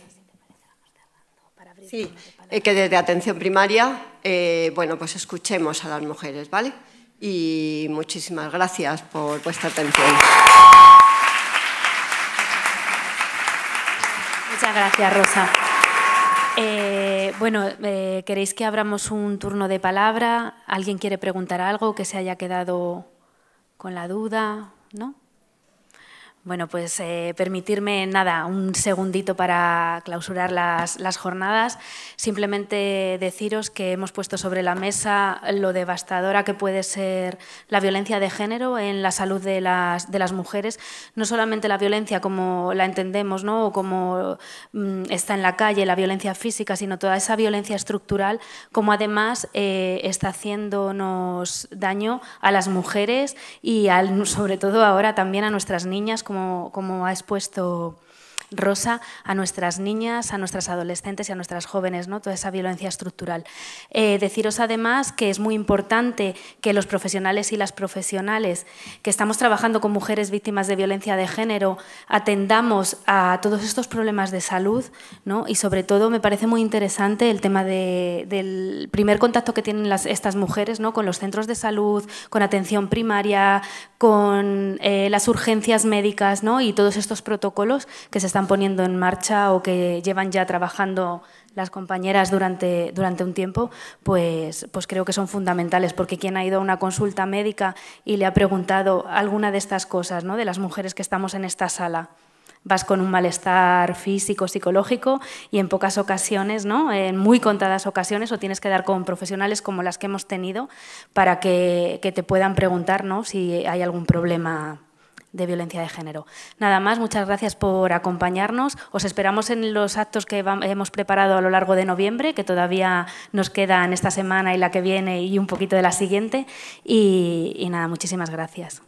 sí, eh, que desde atención primaria, eh, bueno, pues escuchemos a las mujeres, ¿vale? Y muchísimas gracias por vuestra atención. Muchas gracias, Rosa. bueno, ¿queréis que abramos un turno de palabra? ¿Alguien quiere preguntar algo que se haya quedado con la duda, ¿no? Bueno, pues eh, permitirme nada, un segundito para clausurar las, jornadas. Simplemente deciros que hemos puesto sobre la mesa lo devastadora que puede ser la violencia de género en la salud de las, mujeres. No solamente la violencia como la entendemos ¿no? o como mm, está en la calle, la violencia física, sino toda esa violencia estructural, como además eh, está haciéndonos daño a las mujeres y al, sobre todo ahora también a nuestras niñas como, como ha expuesto Rosa, a nuestras niñas, a nuestras adolescentes y a nuestras jóvenes, ¿no? toda esa violencia estructural. Eh, deciros además que es muy importante que los profesionales y las profesionales que estamos trabajando con mujeres víctimas de violencia de género atendamos a todos estos problemas de salud y sobre todo me parece muy interesante el tema del primer contacto que tienen estas mujeres ¿no? con los centros de salud, con atención primaria, con eh, las urgencias médicas y todos estos protocolos que se están poniendo en marcha o que llevan ya trabajando las compañeras durante, durante un tiempo, pues, pues creo que son fundamentales, porque quien ha ido a una consulta médica y le ha preguntado alguna de estas cosas, ¿no? de las mujeres que estamos en esta sala, vas con un malestar físico, psicológico y en pocas ocasiones, ¿no? en muy contadas ocasiones, o tienes que dar con profesionales como las que hemos tenido para que, te puedan preguntar si hay algún problema de violencia de género. Nada más, muchas gracias por acompañarnos. Os esperamos en los actos que hemos preparado a lo largo de noviembre, que todavía nos quedan esta semana y la que viene y un poquito de la siguiente. Y, nada, muchísimas gracias.